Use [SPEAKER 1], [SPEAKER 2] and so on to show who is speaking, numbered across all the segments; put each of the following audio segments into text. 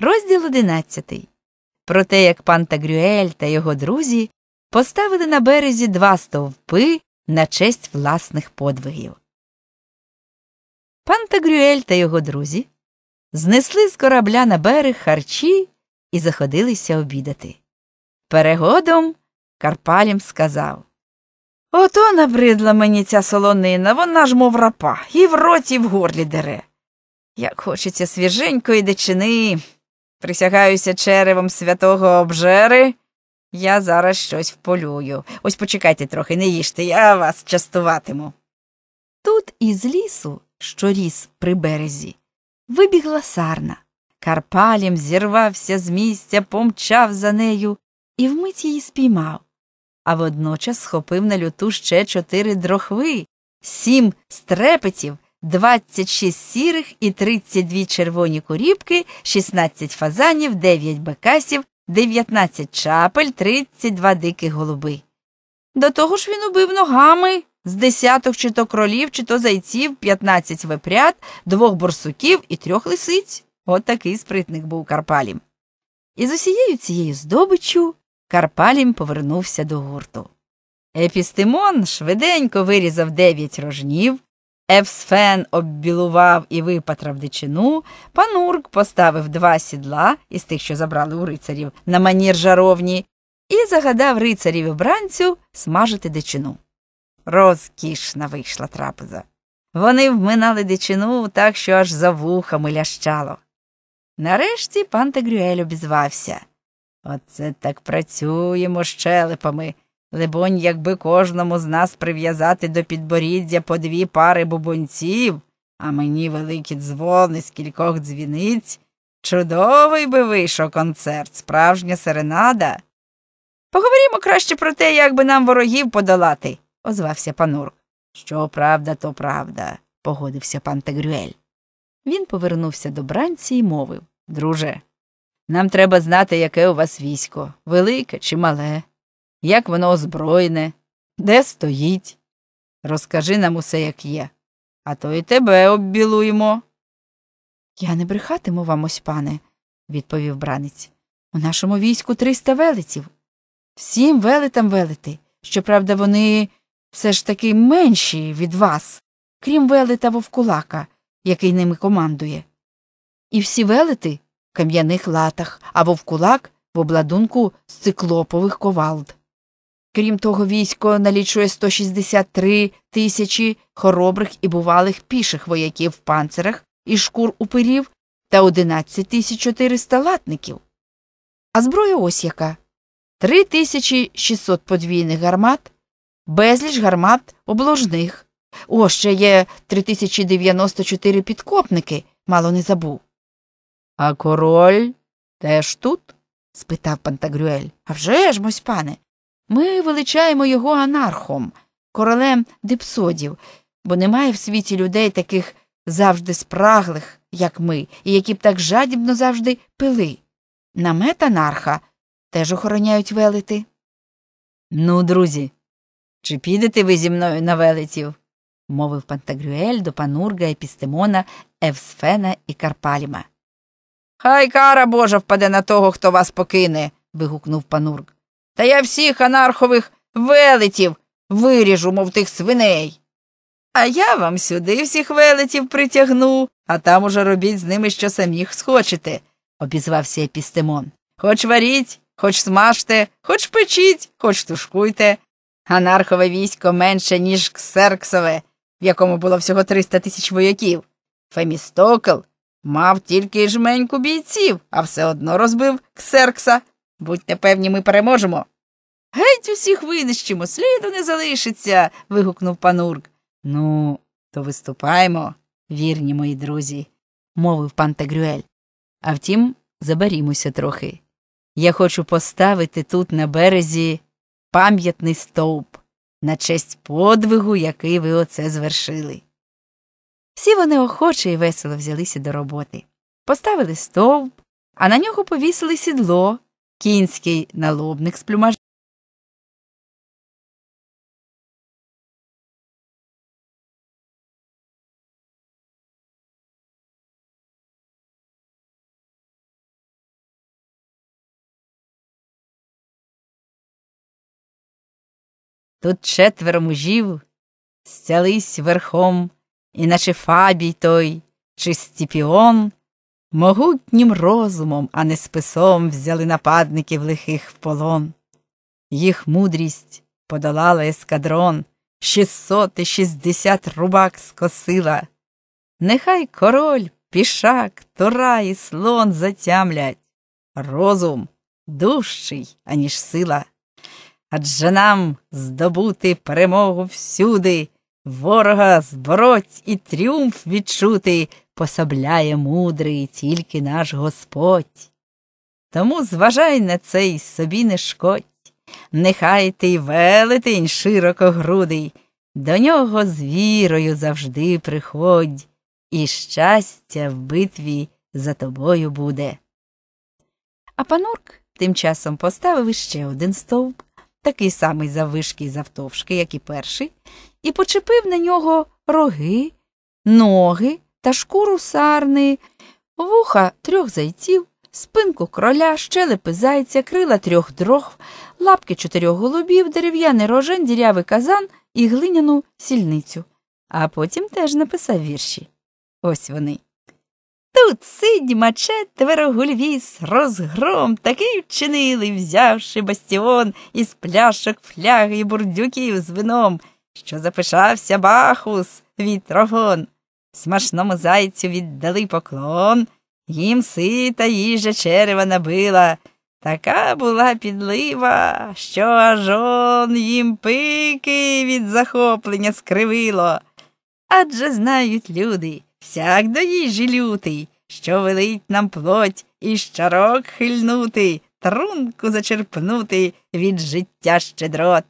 [SPEAKER 1] Розділ 11. Про те, як пан Тагрюель та його друзі поставили на березі два стовпи на честь власних
[SPEAKER 2] подвигів. Пан Тагрюель та його друзі знесли з корабля на берег харчі і заходилися обідати.
[SPEAKER 1] Перегодом Карпалім сказав Ото набридла мені ця солонина, вона ж, мов рапа, і в роті, і в горлі дере. Як хочеться свіженької дичини. Присягаюся черевом святого обжери. Я зараз щось вполюю. Ось почекайте трохи, не їжте, я вас частуватиму. Тут із лісу, що ріс при березі, вибігла сарна. Карпалім зірвався з місця, помчав за нею і вмить її спіймав, а водночас схопив на люту ще чотири дрохви, сім стрепетів 26 сірих і 32 червоні корібки, 16 фазанів, 9 бекасів, 19 чапель, 32 диких голуби. До того ж він убив ногами з десяток чи то кролів, чи то зайців, 15 вепрят, двох борсуків і трьох лисиць. От такий спритник був Карпалім. І з усією цією здобиччю Карпалім повернувся до гурту. Епістемон швиденько вирізав дев'ять рожнів, Евсфен оббілував і випатрав дичину, панурк поставив два сідла із тих, що забрали у рицарів, на манір жаровні, і загадав рицарів і бранцю смажити дичину. Розкішна вийшла трапеза. Вони вминали дичину так, що аж за вухами лящало. Нарешті пан Тегрюель обізвався. Оце так працюємо щелепами. Либонь, якби кожному з нас прив'язати до підборіддя по дві пари бубонців, а мені великі дзвони з кількох дзвіниць, чудовий би вийшов концерт, справжня серенада. Поговорімо краще про те, як би нам ворогів подолати, озвався панур. Що правда, то правда, погодився пан Тегрюель. Він повернувся до бранці і мовив Друже, нам треба знати, яке у вас військо, велике чи мале як воно озброєне, де стоїть. Розкажи нам усе, як є, а то й тебе оббілуємо. Я не брехатиму вам ось, пане, відповів бранець. У нашому війську триста велетів. Всім велетам велети. Щоправда, вони все ж таки менші від вас, крім велета вовкулака, який ними командує. І всі велети в кам'яних латах, а вовкулак в обладунку з циклопових ковалд. Крім того, військо налічує 163 тисячі хоробрих і бувалих піших вояків в панцирах і шкур упирів та 11 тисяч 400 латників. А зброя ось яка 3600 подвійних гармат, безліч гармат обложних. О, ще є 3094 підкопники, мало не забув. А король теж тут? спитав Пантагрюель. «А вже ж, мось пане. Ми величаємо його анархом, королем дипсодів, бо немає в світі людей таких завжди спраглих, як ми, і які б так жадібно завжди пили. Намет анарха теж охороняють велити. Ну, друзі, чи підете ви зі мною на велетів? мовив Пантагрюель до панурга Епістемона, Евсфена і Карпаліма. Хай кара Божа впаде на того, хто вас покине. вигукнув панург. Та я всіх анархових велетів виріжу, мов тих свиней. А я вам сюди всіх велетів притягну, а там уже робіть з ними що самі схочете, обізвався епістемон. Хоч варіть, хоч смажте, хоч печіть, хоч тушкуйте. Анархове військо менше, ніж ксерксове, в якому було всього 300 тисяч вояків. Фемістокл мав тільки жменьку бійців, а все одно розбив ксеркса. Будьте певні, ми переможемо. Геть усіх винищимо, сліду не залишиться. вигукнув панурк. Ну, то виступаємо, вірні мої друзі, мовив пан Тегрюель. А втім, заберімося трохи. Я хочу поставити тут на березі пам'ятний стовп на честь подвигу, який ви оце звершили. Всі вони охоче і весело взялися до роботи. Поставили
[SPEAKER 3] стовп, а на нього повісили сідло, кінський налобник з плюмажем. Тут четверо мужів стялись
[SPEAKER 2] верхом, і наче фабій той чи стіпіон,
[SPEAKER 1] могутнім розумом, а не списом взяли нападників лихих в полон. Їх мудрість подолала ескадрон, шістсот і шістдесят рубак скосила. Нехай король, пішак, тура і слон затямлять. Розум дужчий, аніж сила адже нам здобути перемогу всюди, ворога збороть і тріумф відчути пособляє мудрий тільки наш Господь. Тому зважай на цей собі не шкодь, нехай ти велетень грудий, до нього з вірою завжди приходь, і щастя в битві за тобою буде. А панурк тим часом поставив іще один стовп, такий самий завишки і завтовшки, як і перший, і почепив на нього роги, ноги та шкуру сарни, вуха трьох зайців, спинку кроля, щелепи зайця, крила трьох дров, лапки чотирьох голубів, дерев'яний рожен, дірявий казан і глиняну сільницю. А потім теж написав вірші. Ось вони. Тут сидь мачете верогульвіс, розгром такий вчинили, взявши бастіон із пляшок, фляги і бурдюків з вином, що запишався бахус від вітрогон. Смашному зайцю віддали поклон, їм сита їжа черева набила. Така була підлива, що аж он їм пики від захоплення скривило. Адже знають люди. Сяк до їжі лютий, що велить нам плоть і щарок хильнути, трунку зачерпнути від життя щедрот,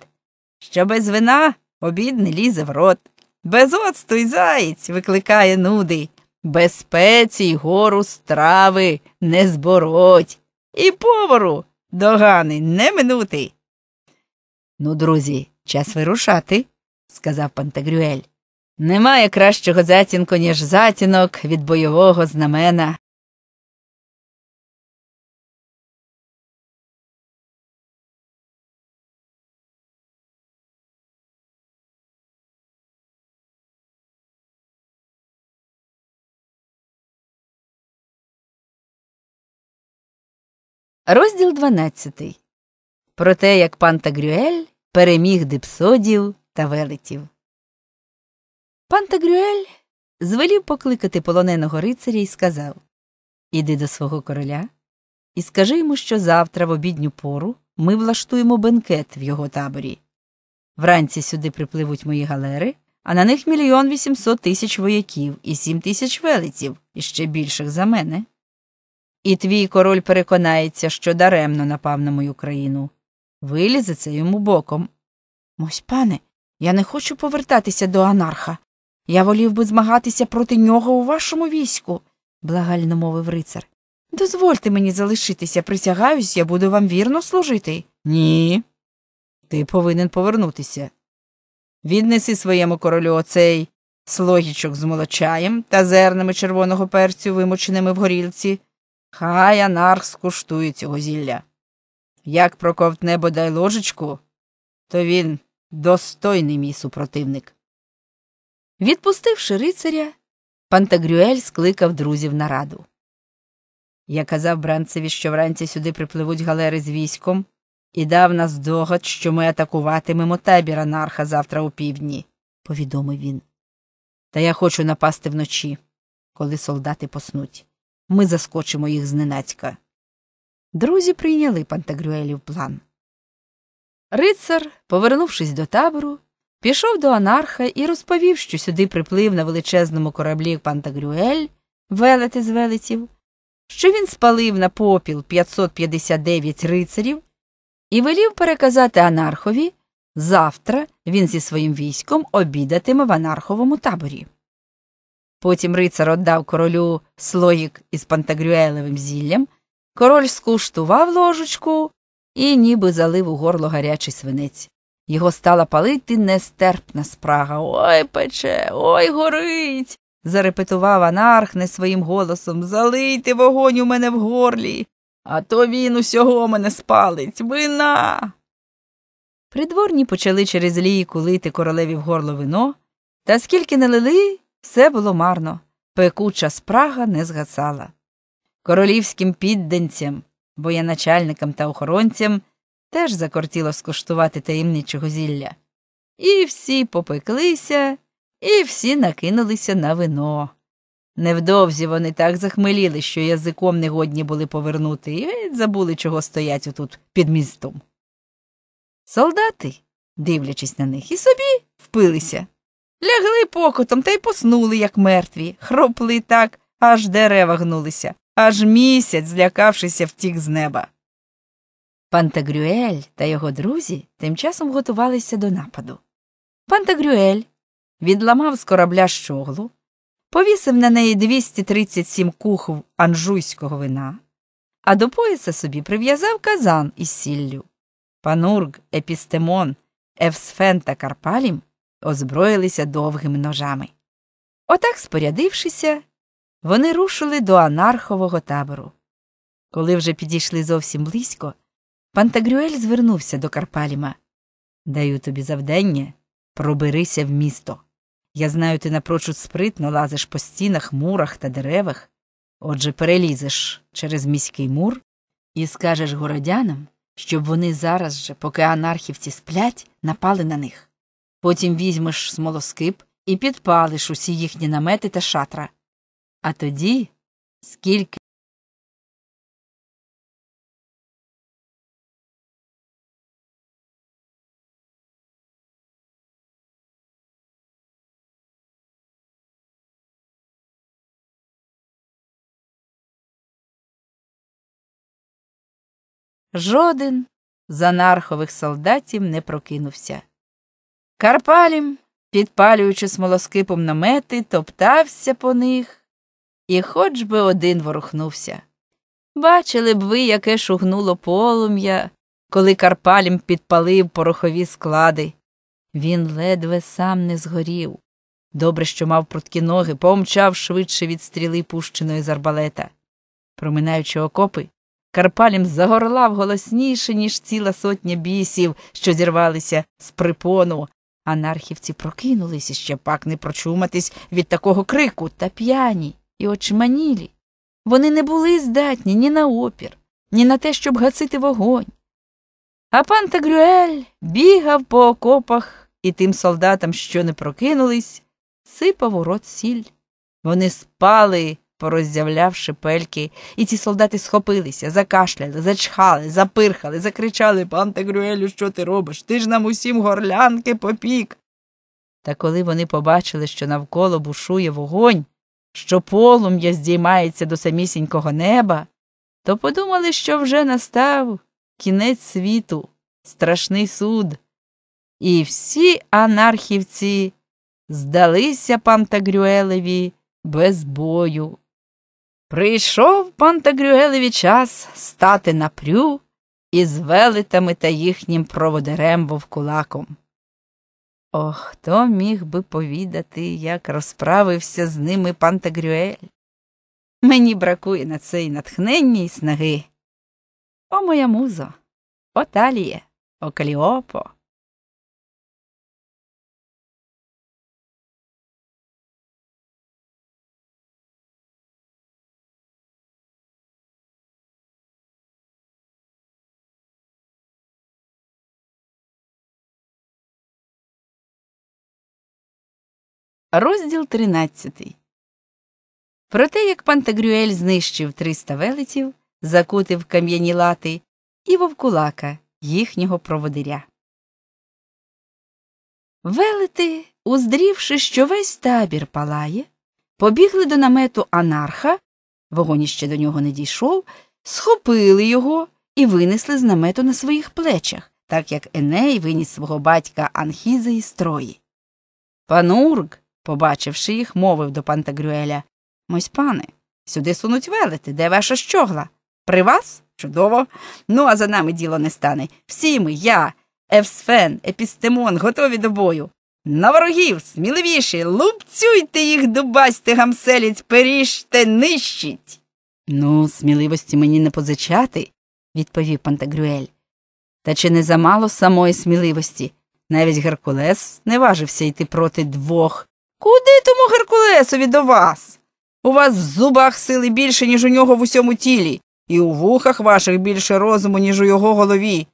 [SPEAKER 1] що без вина обід не лізе в рот, без оцту й заєць викликає нуди, без пеці й гору страви не збороть, і повору догани не минути. Ну, друзі, час вирушати, сказав Пантагрюель.
[SPEAKER 3] Немає кращого затінку, ніж затінок від бойового знамена. Розділ 12. Про те, як
[SPEAKER 2] пан Тагрюель переміг дипсодів та велетів.
[SPEAKER 1] Пан Тагрюель звелів покликати полоненого рицаря і сказав Іди до свого короля і скажи йому, що завтра, в обідню пору, ми влаштуємо бенкет в його таборі. Вранці сюди припливуть мої галери, а на них мільйон вісімсот тисяч вояків і сім тисяч велиців, і ще більших за мене. І твій король переконається, що даремно напав на мою країну. Вилізе це йому боком. Мось, пане, я не хочу повертатися до анарха. Я волів би змагатися проти нього у вашому війську, благально мовив рицар. Дозвольте мені залишитися, присягаюсь, я буду вам вірно служити. Ні. Ти повинен повернутися. Віднеси своєму королю оцей слогічок з молочаєм та зернами червоного перцю, вимоченими в горілці. Хай анарх скуштує цього зілля. Як проковтне бодай
[SPEAKER 2] ложечку, то він достойний мій супротивник. Відпустивши рицаря, Пантагрюель скликав друзів на раду.
[SPEAKER 1] Я казав бранцеві, що вранці сюди припливуть галери з військом, і дав нас догад, що ми атакуватимемо табір анарха завтра у півдні, повідомив він.
[SPEAKER 2] Та я хочу напасти вночі, коли солдати поснуть. Ми заскочимо їх зненацька. Друзі прийняли Пантагрюелів план.
[SPEAKER 1] Рицар, повернувшись до табору, пішов до анарха і розповів, що сюди приплив на величезному кораблі Пантагрюель, велети з велетів, що він спалив на попіл 559 рицарів і велів переказати анархові завтра він зі своїм військом обідатиме в анарховому таборі. Потім рицар отдав королю слоїк із пантагрюелевим зіллям, король скуштував ложечку і ніби залив у горло гарячий свинець. Його стала палити нестерпна спрага. Ой пече, ой горить. зарепетував анарх не своїм голосом. Залийте вогонь у мене в горлі, а то він усього мене спалить. Вина. Придворні почали через лійку лити королеві в горло вино, та скільки не лили, все було марно. Пекуча спрага не згасала. Королівським підданцям, воєначальникам та охоронцям теж закортіло скуштувати таємничого зілля. І всі попеклися, і всі накинулися на вино. Невдовзі вони так захмеліли, що язиком негодні були повернути, і забули, чого стоять отут під містом. Солдати, дивлячись на них, і собі впилися. Лягли покотом та й поснули, як мертві, хропли так, аж дерева гнулися, аж місяць, злякавшися, втік з неба. Пантагрюель та його друзі тим часом готувалися до нападу. Пантагрюель відламав з корабля щоглу, повісив на неї 237 кухв анжуйського вина, а до пояса собі прив'язав казан із сіллю. Панург, епістемон, Евсфен та Карпалім озброїлися довгими ножами. Отак, спорядившися, вони рушили до анархового табору. Коли вже підійшли зовсім близько, Пантагрюель звернувся до Карпаліма. Даю тобі завдання проберися в місто. Я знаю, ти напрочуд спритно лазиш по стінах, мурах та деревах. Отже, перелізеш через міський мур і скажеш городянам, щоб вони зараз же, поки анархівці сплять, напали на них. Потім візьмеш смолоскип і підпалиш
[SPEAKER 3] усі їхні намети та шатра. А тоді, скільки. Жоден з анархових
[SPEAKER 2] солдатів не прокинувся. Карпалім, підпалюючи смолоскипом
[SPEAKER 1] намети, топтався по них, і хоч би один ворухнувся. Бачили б ви, яке шугнуло полум'я, коли Карпалім підпалив порохові склади. Він ледве сам не згорів. Добре, що мав пруткі ноги, помчав швидше від стріли пущеної з арбалета. Проминаючи окопи, Карпалім загорлав голосніше, ніж ціла сотня бісів, що зірвалися з припону. Анархівці прокинулися ще пак не прочуматись від такого крику та п'яні і очманілі. Вони не були здатні ні на опір, ні на те, щоб гасити вогонь. А пан Тагрюель бігав по окопах і тим солдатам, що не прокинулись, сипав у рот сіль. Вони спали пороззявляв шипельки, і ці солдати схопилися, закашляли, зачхали, запирхали, закричали пан Тегрюелю, що ти робиш? Ти ж нам усім горлянки попік. Та коли вони побачили, що навколо бушує вогонь, що полум'я здіймається до самісінького неба, то подумали, що вже настав кінець світу, страшний суд. І всі анархівці здалися Пантагрюелеві без бою. Прийшов Пантагрюелеві час стати на прю із велетами та їхнім проводарем вовкулаком. Ох, хто міг би повідати, як розправився з ними Пантагрюель? Мені бракує на це і
[SPEAKER 3] натхнення і снаги. О моя музо, о Таліє, о Каліопо, Розділ 13. Про те, як Пантагрюель знищив 300
[SPEAKER 1] велетів, закутив кам'яні лати і вовкулака, їхнього проводиря.
[SPEAKER 2] Велети, уздрівши, що весь табір палає, побігли до намету анарха, вогонь ще до нього не
[SPEAKER 1] дійшов, схопили його і винесли з намету на своїх плечах, так як Еней виніс свого батька Анхізи із Трої. Панург. Побачивши їх, мовив до Пантагрюеля Мось пане, сюди сунуть велети, де ваша щогла? При вас? Чудово. Ну, а за нами діло не стане. Всі ми, я, Евсфен, Епістемон, готові до бою. На ворогів, сміливіші, лупцюйте їх, дубасьте, гамселіць, періжте, нищіть. Ну, сміливості мені не позичати, відповів Пантагрюель. Та чи не замало самої сміливості? Навіть Геркулес не важився йти проти двох Куди тому Геркулесові до вас? У вас в зубах сили більше, ніж у нього в усьому тілі, і у вухах ваших більше розуму, ніж у його голові.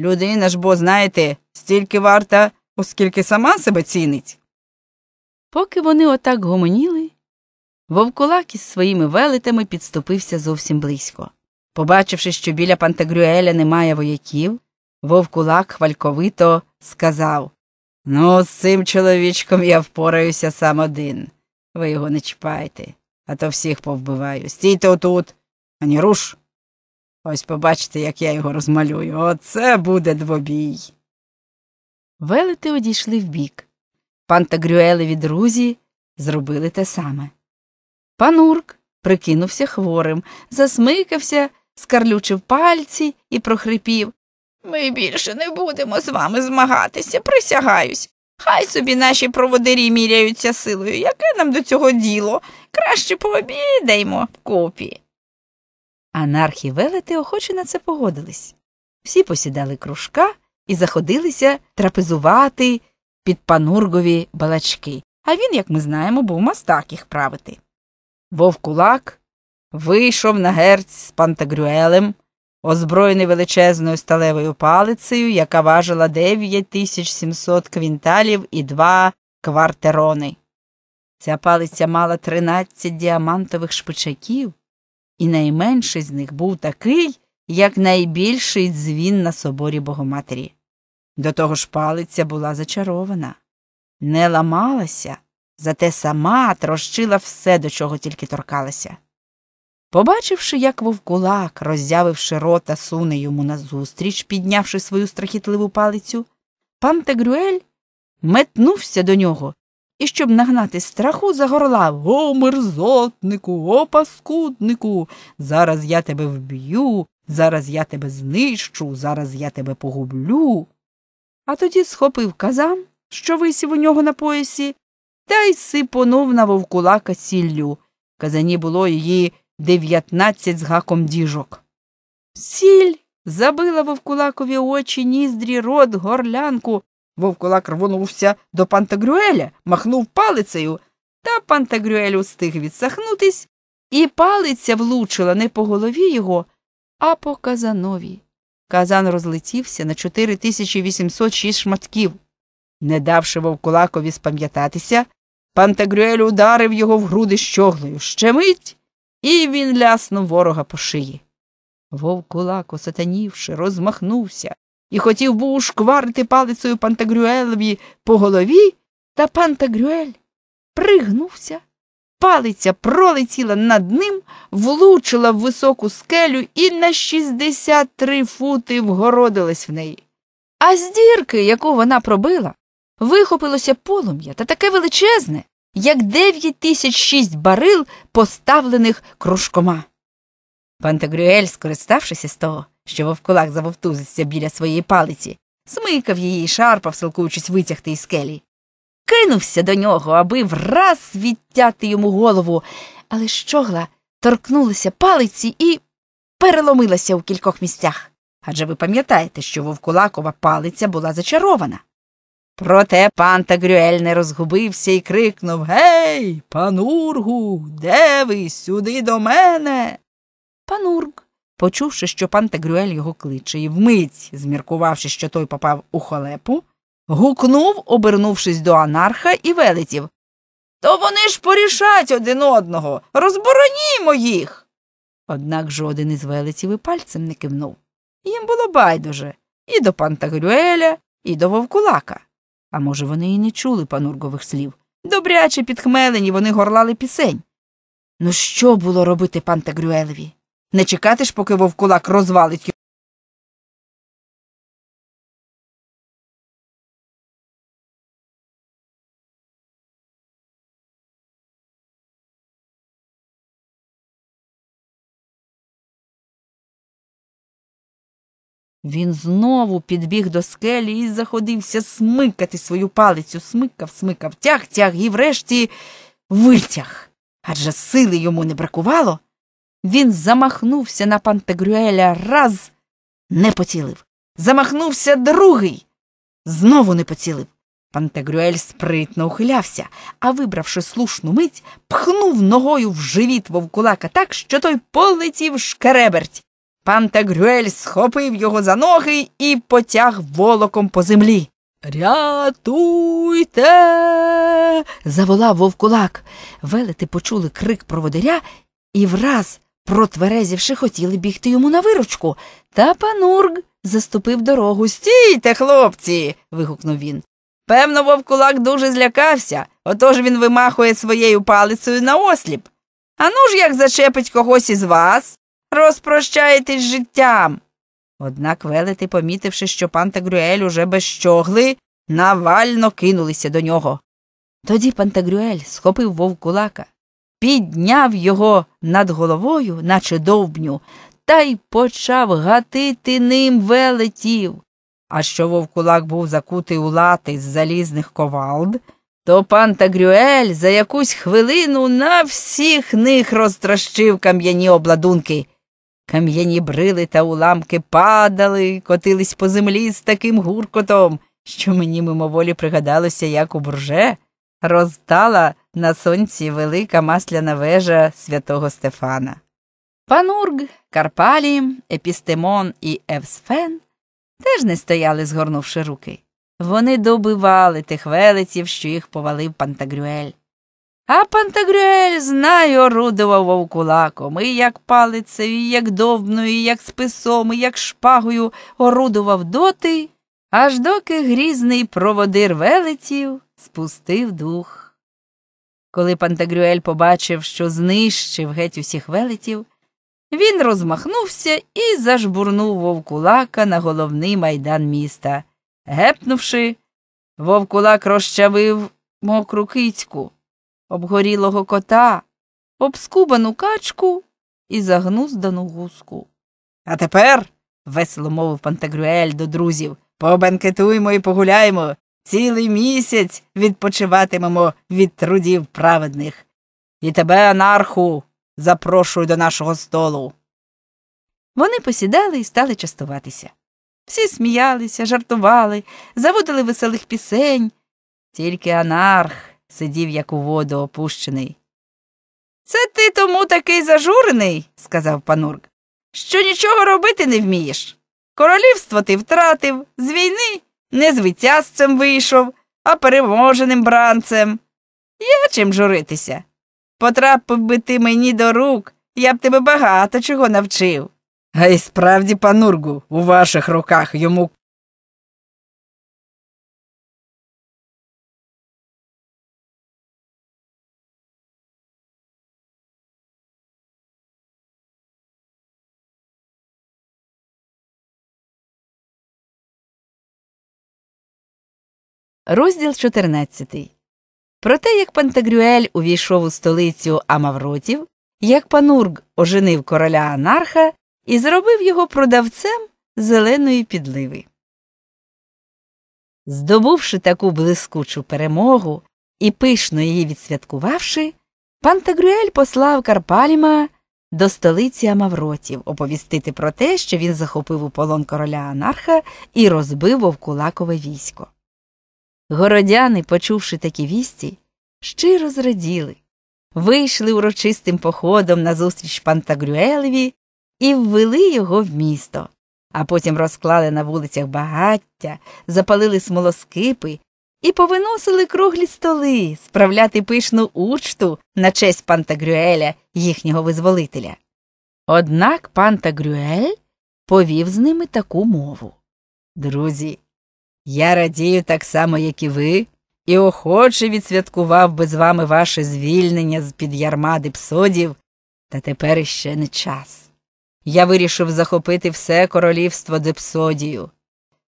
[SPEAKER 1] Людина ж бо, знаєте, стільки варта, оскільки сама себе цінить. Поки вони отак гомоніли, вовкулак із своїми велетами підступився зовсім близько. Побачивши, що біля Пантагрюеля немає вояків, вовкулак хвальковито сказав Ну, з цим чоловічком я впораюся сам один. Ви його не чіпайте, а то всіх повбиваю. Стійте отут, ані руш. Ось побачите, як я його розмалюю. Оце буде двобій. Велети одійшли вбік. Пан та Грюелеві друзі зробили те саме. Пан Урк прикинувся хворим, засмикався, скарлючив пальці і прохрипів ми більше не будемо з вами змагатися, присягаюсь. Хай собі наші проводирі міряються силою. Яке нам до цього діло? Краще пообідаймо вкупі. Анархі велети охоче на це погодились. Всі посідали кружка і заходилися трапезувати під панургові балачки. А він, як ми знаємо, був мастак їх правити. Вовкулак вийшов на герць з пантагрюелем озброєний величезною сталевою палицею, яка важила 9700 квінталів і два квартерони. Ця палиця мала 13 діамантових шпичаків, і найменший з них був такий, як найбільший дзвін на соборі Богоматері. До того ж палиця була зачарована, не ламалася, зате сама трощила все, до чого тільки торкалася. Побачивши, як вовкулак, роззявивши рота, суне йому назустріч, піднявши свою страхітливу палицю, пан Тегрюель метнувся до нього і, щоб нагнати страху, загорлав О, мерзотнику, о паскуднику. Зараз я тебе вб'ю, зараз я тебе знищу, зараз я тебе погублю. А тоді схопив казан, що висів у нього на поясі, та й сипонув на вовкулака сіллю. Казані було її Дев'ятнадцять з гаком діжок. Сіль забила вовкулакові очі, ніздрі, рот, горлянку. Вовкулак рвонувся до Пантагрюеля, махнув палицею, та Пантагрюель устиг відсахнутись, і палиця влучила не по голові його, а по казанові. Казан розлетівся на 4806 шматків. Не давши вовкулакові спам'ятатися, Пантагрюель ударив його в груди щоглою. Ще мить і він ляснув ворога по шиї. Вовкулак, осатанівши, розмахнувся і хотів був ушкварити палицею Пантагрюелеві по голові, та Пантагрюель пригнувся. Палиця пролетіла над ним, влучила в високу скелю і на 63 фути вгородилась в неї. А з дірки, яку вона пробила, вихопилося полум'я та таке величезне, як дев'ять тисяч шість барил, поставлених кружкома. Пантагрюель, скориставшися з того, що вовкулак завовтузиться біля своєї палиці, смикав її і шарпав, силкуючись витягти із скелі. Кинувся до нього, аби враз відтяти йому голову, але щогла торкнулася палиці і переломилася у кількох місцях. Адже ви пам'ятаєте, що вовкулакова палиця була зачарована. Проте пан Тагрюель не розгубився і крикнув Гей, панургу, де ви сюди до мене? Панург, почувши, що пан Тагрюель його кличе, і вмить, зміркувавши, що той попав у халепу, гукнув, обернувшись до анарха і велетів. То вони ж порішать один одного. Розборонімо їх. Однак жоден із велетів і пальцем не кивнув. Їм було байдуже і до пан Тагрюеля, і до вовкулака. А може, вони і не чули панургових слів. Добряче підхмелені
[SPEAKER 2] вони горлали пісень. Ну що було робити пан Не
[SPEAKER 3] чекати ж, поки вовкулак розвалить. його. Він знову підбіг до скелі
[SPEAKER 1] і заходився смикати свою палицю, смикав, смикав, тяг, тяг і врешті витяг. Адже сили йому не бракувало. Він замахнувся на Пантегрюеля раз, не поцілив. Замахнувся другий. Знову не поцілив. Пантегрюель спритно ухилявся, а, вибравши слушну мить, пхнув ногою в живіт вовкулака так, що той полетів шкереберть. Пан Тегрюель схопив його за ноги і потяг волоком по землі. Рятуйте. заволав вовкулак. Велети почули крик проводиря і враз, протверезівши, хотіли бігти йому на виручку. Та панург заступив дорогу. Стійте, хлопці. вигукнув він. Певно, вовкулак дуже злякався, отож він вимахує своєю палицею на осліп. А ну ж як зачепить когось із вас, Розпрощайтесь з життям. Однак велети, помітивши, що Пантагрюель уже без щогли, навально кинулися до нього. Тоді Пантагрюель схопив вовкулака, підняв його над головою, наче довбню, та й почав гатити ним велетів. А що вовкулак був закутий у лати з залізних ковалд, то пан Тагрюель за якусь хвилину на всіх них розтрощив кам'яні обладунки. Кам'яні брили та уламки падали, котились по землі з таким гуркотом, що мені мимоволі пригадалося, як у бурже роздала на сонці велика масляна вежа святого Стефана. Панург, Карпалі, Епістемон і Евсфен теж не стояли, згорнувши руки. Вони добивали тих велиців, що їх повалив Пантагрюель. А Пантагрюель знаю, орудував вовкулаком, і як палицею, і як довбною, і як списом, і як шпагою орудував доти, аж доки грізний проводир велетів спустив дух. Коли Пантагрюель побачив, що знищив геть усіх велетів, він розмахнувся і зажбурнув вовкулака на головний майдан міста. Гепнувши, вовкулак розчавив мокру кицьку обгорілого кота, обскубану качку і загнуздану гуску. А тепер, весело мовив Пантагрюель до друзів, побанкетуємо і погуляємо. Цілий місяць відпочиватимемо від трудів праведних. І тебе, анарху, запрошую до нашого столу. Вони посідали і стали частуватися. Всі сміялися, жартували, заводили веселих пісень. Тільки анарх сидів, як у воду опущений. Це ти тому такий зажурений, сказав панурк, що нічого робити не вмієш. Королівство ти втратив, з війни не з звитязцем вийшов, а переможеним бранцем. Я чим журитися. Потрапив би ти мені до рук, я б тебе багато чого навчив.
[SPEAKER 3] А й справді, панургу, у ваших руках йому Розділ 14. Про те, як Пантагрюель
[SPEAKER 1] увійшов у столицю Амавротів, як Панург оженив короля анарха і зробив його продавцем зеленої підливи. Здобувши таку блискучу перемогу і пишно її відсвяткувавши, Пантагрюель послав Карпаліма до столиці Амавротів оповістити про те, що він захопив у полон короля анарха і розбив вовкулакове військо. Городяни, почувши такі вісті, щиро зраділи, вийшли урочистим походом назустріч Пантагрюелеві і ввели його в місто, а потім розклали на вулицях багаття, запалили смолоскипи і повиносили круглі столи справляти пишну учту на честь Пантагрюеля, їхнього визволителя. Однак Пантагрюель повів з ними таку мову. Друзі. Я радію так само, як і ви, і охоче відсвяткував би з вами ваше звільнення з під ярма дипсодів, та тепер іще не час. Я вирішив захопити все королівство Депсодію.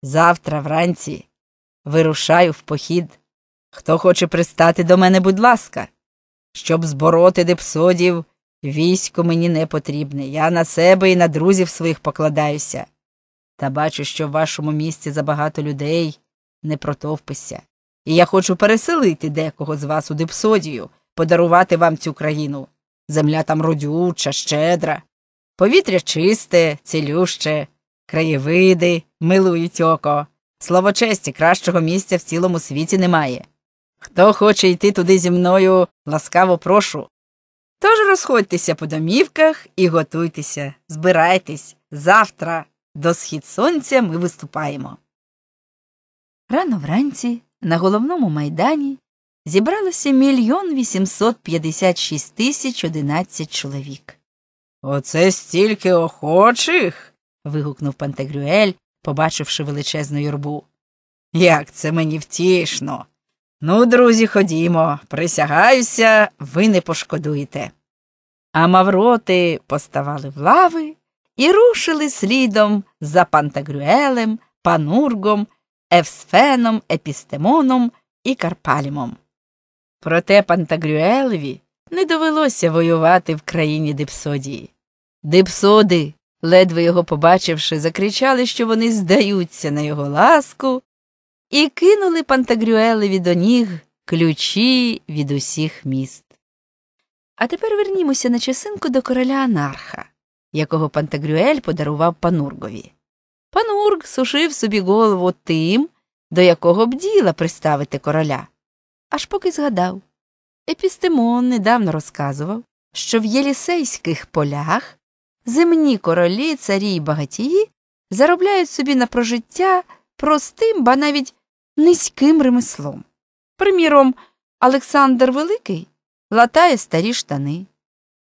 [SPEAKER 1] Завтра, вранці, вирушаю в похід. Хто хоче пристати до мене, будь ласка, щоб збороти депсодів, військо мені не потрібне. Я на себе і на друзів своїх покладаюся. Та бачу, що в вашому місті забагато людей не протовпися. І я хочу переселити декого з вас у Дипсодію, подарувати вам цю країну. Земля там родюча, щедра. Повітря чисте, цілюще, краєвиди, милують око. Слово честі, кращого місця в цілому світі немає. Хто хоче йти туди зі мною, ласкаво прошу. Тож розходьтеся по домівках і готуйтеся, збирайтесь завтра. До схід сонця ми виступаємо. Рано вранці на головному майдані зібралося мільйон вісімсот п'ятдесят шість тисяч одинадцять чоловік. Оце стільки охочих. вигукнув Пантегрюель, побачивши величезну юрбу. Як це мені втішно. Ну, друзі, ходімо, присягаюся, ви не пошкодуєте. А мавроти поставали в лави і рушили слідом за Пантагрюелем, Панургом, Евсфеном, Епістемоном і Карпалімом. Проте Пантагрюелеві не довелося воювати в країні Дипсодії. Дипсоди, ледве його побачивши, закричали, що вони здаються на його ласку, і кинули Пантагрюелеві до ніг ключі від усіх міст. А тепер вернімося на часинку до короля анарха якого Пантагрюель подарував панургові. Панург сушив собі голову тим, до якого б діла приставити короля. Аж поки згадав. Епістемон недавно розказував, що в єлісейських полях земні королі, царі й багатії заробляють собі на прожиття простим, ба навіть низьким ремеслом. Приміром, Олександр Великий латає старі штани.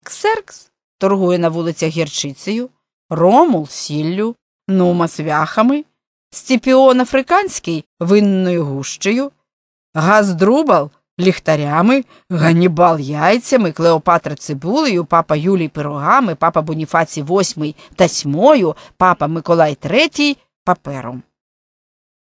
[SPEAKER 1] Ксеркс торгує на вулицях гірчицею, ромул сіллю, нума свяхами, Стіпіон Африканський винною гущею, газдрубал ліхтарями, ганібал яйцями, Клеопатра цибулею, папа Юлій пирогами, папа Боніфаці VIII тасьмою, папа Миколай Третій папером.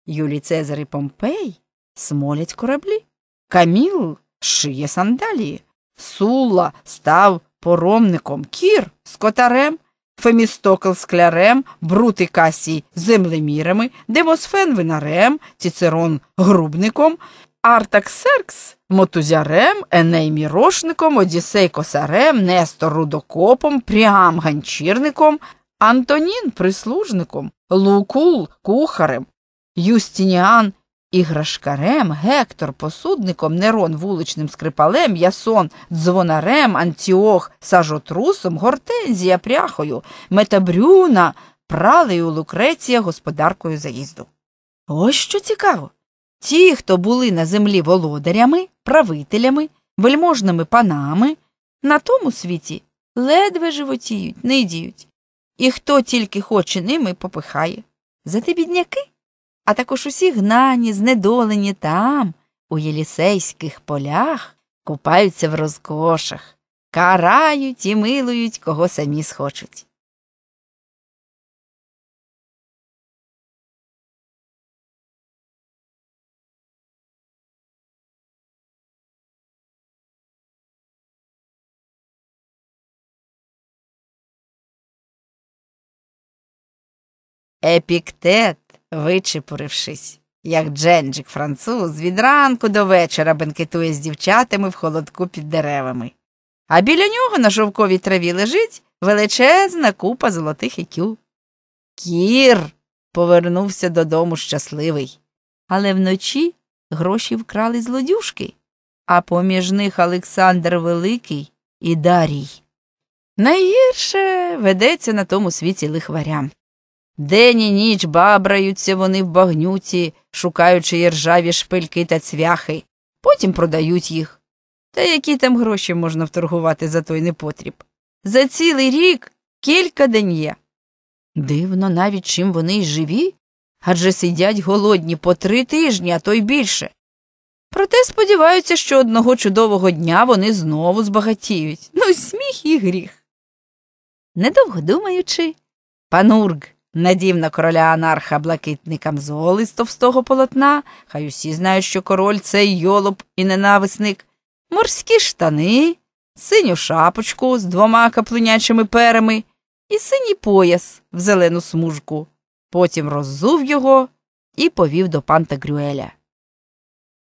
[SPEAKER 1] Юлій Цезар і Помпей смолять кораблі. Каміл шиє сандалії. сулла став поромником, кір з котарем, фемістокл склярем, брут і касій землемірами, демосфен винарем, Цицерон грубником, Артаксеркс мотузярем, Еней мірошником, Одіссей косарем, Нестор рудокопом, Пріам ганчірником, Антонін прислужником, Лукул кухарем, Юстініан Іграшкарем, Гектор, посудником, Нерон вуличним скрипалем, Ясон, дзвонарем, Антіох, сажотрусом, гортензія пряхою, метабрюна, пралею Лукреція господаркою заїзду. Ось що цікаво. Ті, хто були на землі володарями, правителями, вельможними панами, на тому світі ледве животіють, нидіють І хто тільки хоче ними попихає. Зате бідняки а також усі гнані, знедолені там, у єлісейських полях, купаються в
[SPEAKER 3] розкошах, карають і милують, кого самі схочуть. Епіктет вичепурившись, як
[SPEAKER 1] Дженджик француз від ранку до вечора бенкетує з дівчатами в холодку під деревами. А біля нього на жовковій траві лежить величезна купа золотих ікю. Кір повернувся додому щасливий. Але вночі гроші вкрали злодюшки, а поміж них Олександр Великий і Дарій. Найгірше ведеться на тому світі лихварям. День і ніч бабраються вони в багнюці, шукаючи іржаві шпильки та цвяхи, потім продають їх. Та які там гроші можна вторгувати за той непотріб? За цілий рік кілька день є. Дивно, навіть чим вони й живі, адже сидять голодні по три тижні, а то й більше. Проте сподіваються, що одного чудового дня вони знову збагатіють. Ну, сміх і гріх. Недовго думаючи, панург. Надів на короля анарха блакитний камзол із товстого полотна, хай усі знають, що король це йолоб і ненависник, морські штани, синю шапочку з двома каплунячими перами і синій пояс в зелену смужку. Потім роззув його і повів до панта Грюеля.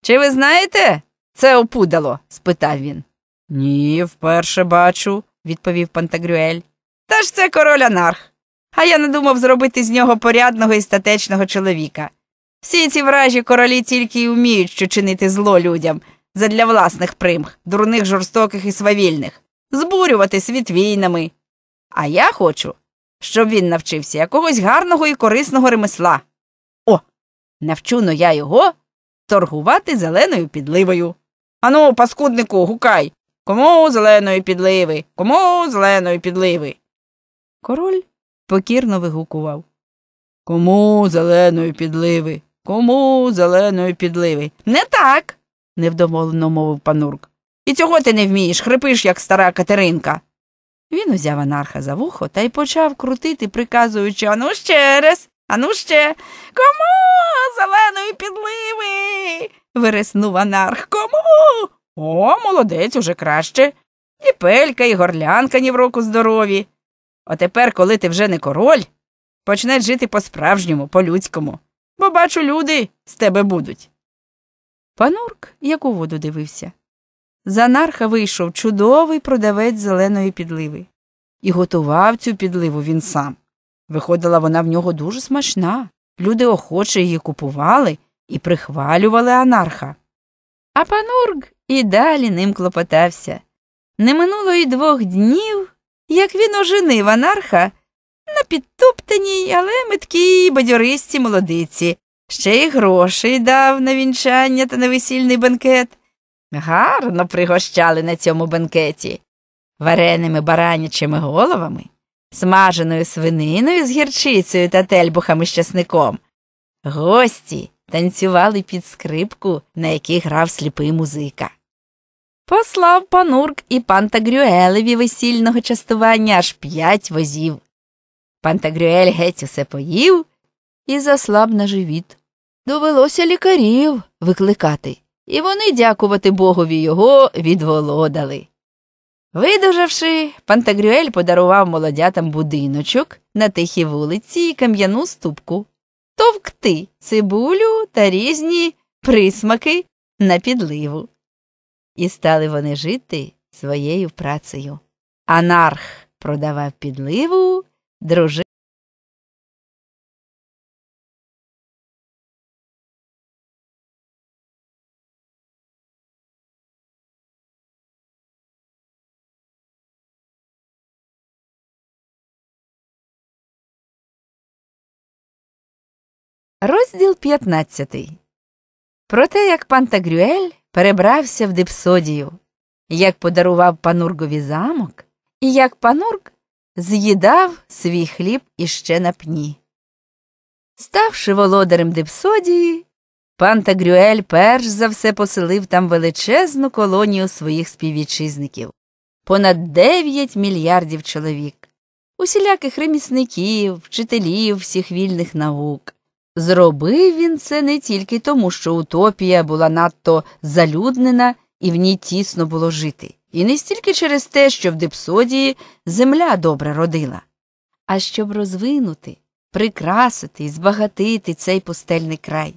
[SPEAKER 1] Чи ви знаєте це опудало? спитав він. Ні, вперше бачу, відповів Панта Грюель. Та ж це король анарх а я не думав зробити з нього порядного і статечного чоловіка. Всі ці вражі королі тільки й уміють, що чинити зло людям задля власних примх, дурних, жорстоких і свавільних, збурювати світ війнами. А я хочу, щоб він навчився якогось гарного і корисного ремесла. О, навчу но я його торгувати зеленою підливою. Ану, паскуднику, гукай. Кому зеленої підливи? Кому зеленої підливи? Король покірно вигукував. Кому зеленої підливи? Кому зеленої підливи? Не так, невдоволено мовив панурк. І цього ти не вмієш, хрипиш, як стара Катеринка. Він узяв анарха за вухо та й почав крутити, приказуючи ану ще раз, ану ще. Кому зеленої підливи? вириснув анарх. Кому? О, молодець, уже краще. І пелька, і горлянка ні в року здорові тепер, коли ти вже не король, почнеш жити по-справжньому, по-людському, бо бачу, люди з тебе будуть. Панурк як у воду дивився. З анарха вийшов чудовий продавець зеленої підливи. І готував цю підливу він сам. Виходила вона в нього дуже смачна. Люди охоче її купували і прихвалювали анарха. А панурк і далі ним клопотався. Не минуло й двох днів, як він оженив анарха на підтоптаній, але меткій бадьористі молодиці, ще й грошей дав на вінчання та на весільний банкет. Гарно пригощали на цьому банкеті, вареними баранячими головами, смаженою свининою з гірчицею та тельбухами з часником. Гості танцювали під скрипку, на якій грав сліпий музика. Послав панурк і Пантагрюелеві весільного частування аж п'ять возів. Пантагрюель геть усе поїв і заслаб на живіт. Довелося лікарів викликати, і вони, дякувати богові, його відволодали. Видужавши, Пантагрюель подарував молодятам будиночок на тихій вулиці і кам'яну ступку, товкти цибулю та різні присмаки на підливу і стали вони жити
[SPEAKER 3] своєю працею. Анарх продавав підливу, дружина. Розділ 15.
[SPEAKER 2] Про те, як Пантагрюель перебрався в Дипсодію, як
[SPEAKER 1] подарував панургові замок, і як панург з'їдав свій хліб іще на пні. Ставши володарем Дипсодії, пан Тагрюель перш за все поселив там величезну колонію своїх співвітчизників понад 9 мільярдів чоловік, усіляких ремісників, вчителів всіх вільних наук. Зробив він це не тільки тому, що утопія була надто залюднена і в ній тісно було жити, і не стільки через те, що в дипсодії земля добре родила, а щоб розвинути, прикрасити і збагатити цей пустельний край.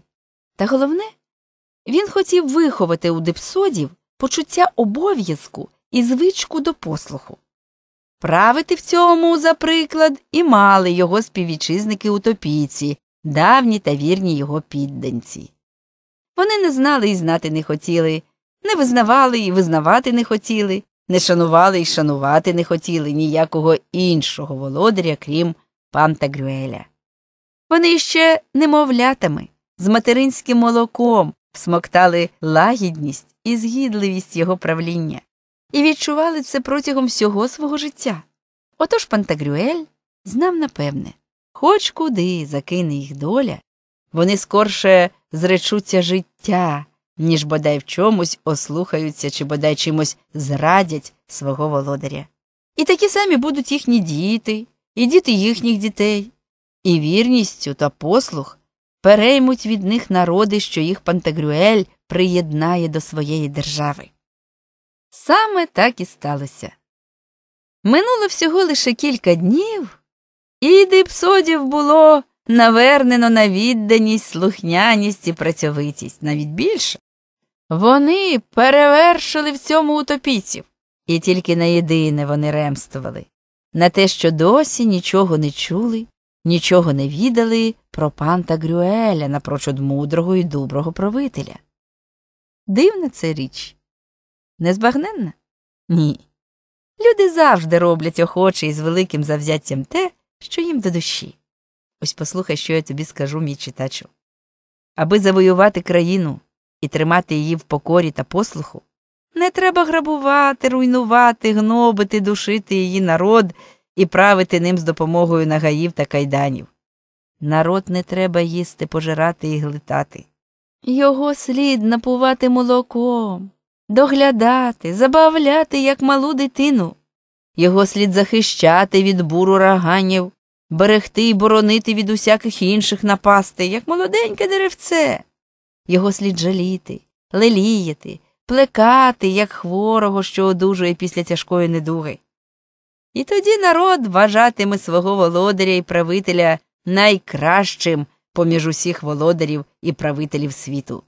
[SPEAKER 1] Та головне, він хотів виховати у дипсодів почуття обов'язку і звичку до послуху. Правити в цьому, за приклад, і мали його співвітчизники утопійці давні та вірні його підданці. Вони не знали і знати не хотіли, не визнавали і визнавати не хотіли, не шанували і шанувати не хотіли ніякого іншого володаря, крім Пантагрюеля. Вони ще немовлятами, з материнським молоком всмоктали лагідність і згідливість його правління і відчували це протягом всього свого життя. Отож Пантагрюель знав напевне. Хоч куди закине їх доля, вони скорше зречуться життя, ніж бодай в чомусь ослухаються чи бодай чимось зрадять свого володаря. І такі самі будуть їхні діти, і діти їхніх дітей, і вірністю та послух переймуть від них народи, що їх Пантагрюель приєднає до своєї держави. Саме так і сталося. Минуло всього лише кілька днів. І дипсодів було навернено на відданість, слухняність і працьовитість, навіть більше. Вони перевершили в цьому утопійців, і тільки на єдине вони ремствували, на те, що досі нічого не чули, нічого не відали про панта Грюеля напрочуд мудрого і доброго
[SPEAKER 2] правителя. Дивна це річ. Незбагненна? Ні. Люди завжди роблять охоче і з великим завзяттям те, що їм до
[SPEAKER 1] душі. Ось послухай, що я тобі скажу, мій читачу. Аби завоювати країну і тримати її в покорі та послуху, не треба грабувати, руйнувати, гнобити, душити її народ і правити ним з допомогою нагаїв та кайданів. Народ не треба їсти, пожирати і глитати. Його слід напувати молоком, доглядати, забавляти, як малу дитину. Його слід захищати від буру раганів, берегти і боронити від усяких інших напастей, як молоденьке деревце. Його слід жаліти, леліяти, плекати, як хворого, що одужує після тяжкої недуги. І тоді народ вважатиме свого володаря і правителя найкращим поміж усіх володарів і правителів світу.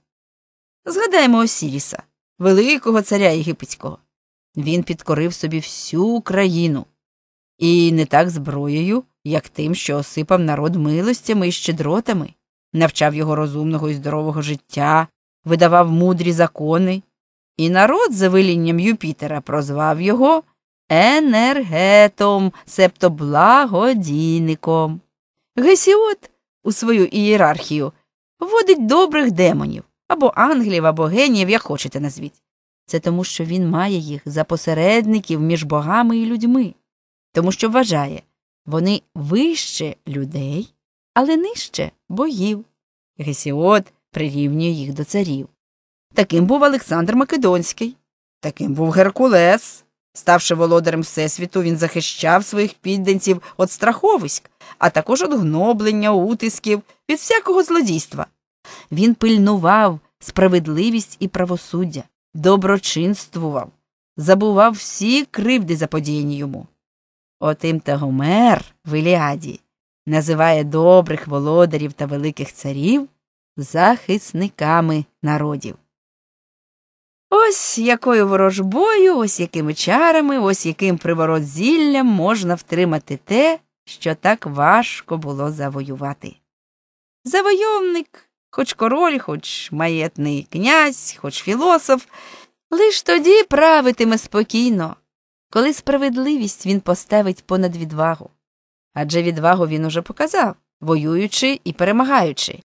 [SPEAKER 1] Згадаймо Осіріса, великого царя єгипетського. Він підкорив собі всю країну і не так зброєю, як тим, що осипав народ милостями і щедротами, навчав його розумного і здорового життя, видавав мудрі закони, і народ, за велінням Юпітера, прозвав його енергетом, себто благодійником. Гесіот у свою ієрархію вводить добрих демонів або ангелів, або геніїв, як хочете назвіть це тому, що він має їх за посередників між богами і людьми, тому що вважає вони вище людей, але нижче богів. Гесіот прирівнює їх до царів. Таким був Олександр Македонський, таким був Геркулес. Ставши володарем Всесвіту, він захищав своїх підданців від страховиськ, а також від гноблення, утисків, від всякого злодійства. Він пильнував справедливість і правосуддя доброчинствував, забував всі кривди заподіяні йому. Отим та Гомер в Іліаді називає добрих володарів та великих царів захисниками народів. Ось якою ворожбою, ось якими чарами, ось яким приворот зіллям можна втримати те, що так важко було завоювати. Завойовник хоч король, хоч маєтний князь, хоч філософ, лиш тоді правитиме спокійно, коли справедливість він поставить понад відвагу. Адже відвагу він уже показав, воюючи і перемагаючи,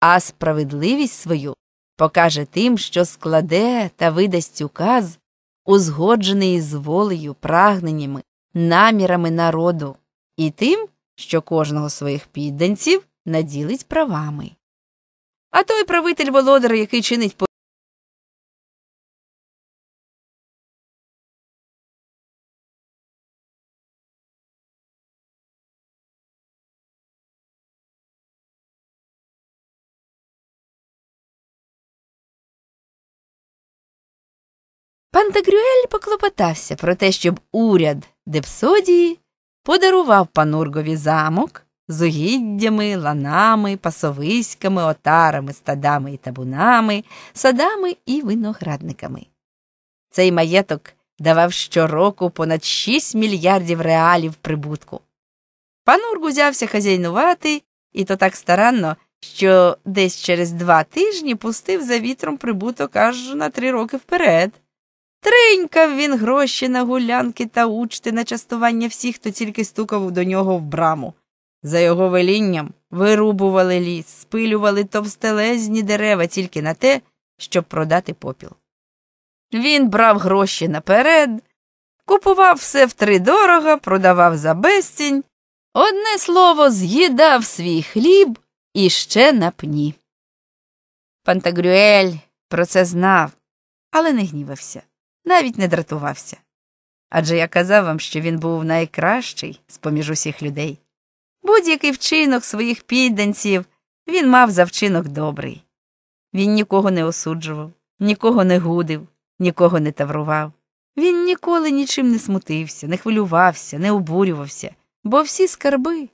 [SPEAKER 1] а справедливість свою покаже тим, що складе та видасть указ, узгоджений з волею, прагненнями, намірами народу, і тим, що
[SPEAKER 2] кожного своїх підданців наділить правами.
[SPEAKER 3] А той правитель володар, який чинить по. Пантагрюель поклопотався
[SPEAKER 2] про те, щоб уряд Депсодії подарував панургові замок,
[SPEAKER 1] з угіддями, ланами, пасовиськами, отарами, стадами і табунами, садами і виноградниками. Цей маєток давав щороку понад 6 мільярдів реалів прибутку. Панург узявся хазяйнувати, і то так старанно, що десь через два тижні пустив за вітром прибуток аж на три роки вперед. Тринькав він гроші на гулянки та учти на частування всіх, хто тільки стукав до нього в браму. За його велінням вирубували ліс, спилювали товстелезні дерева тільки на те, щоб продати попіл. Він брав гроші наперед, купував все втридорога, продавав за безцінь, одне слово, з'їдав свій хліб і ще на пні. Пантагрюель про це знав, але не гнівався, навіть не дратувався. Адже я казав вам, що він був найкращий з поміж усіх людей. Будь-який вчинок своїх підданців він мав за вчинок добрий. Він нікого не осуджував, нікого не гудив, нікого не таврував. Він ніколи нічим не смутився, не хвилювався, не обурювався, бо всі скарби,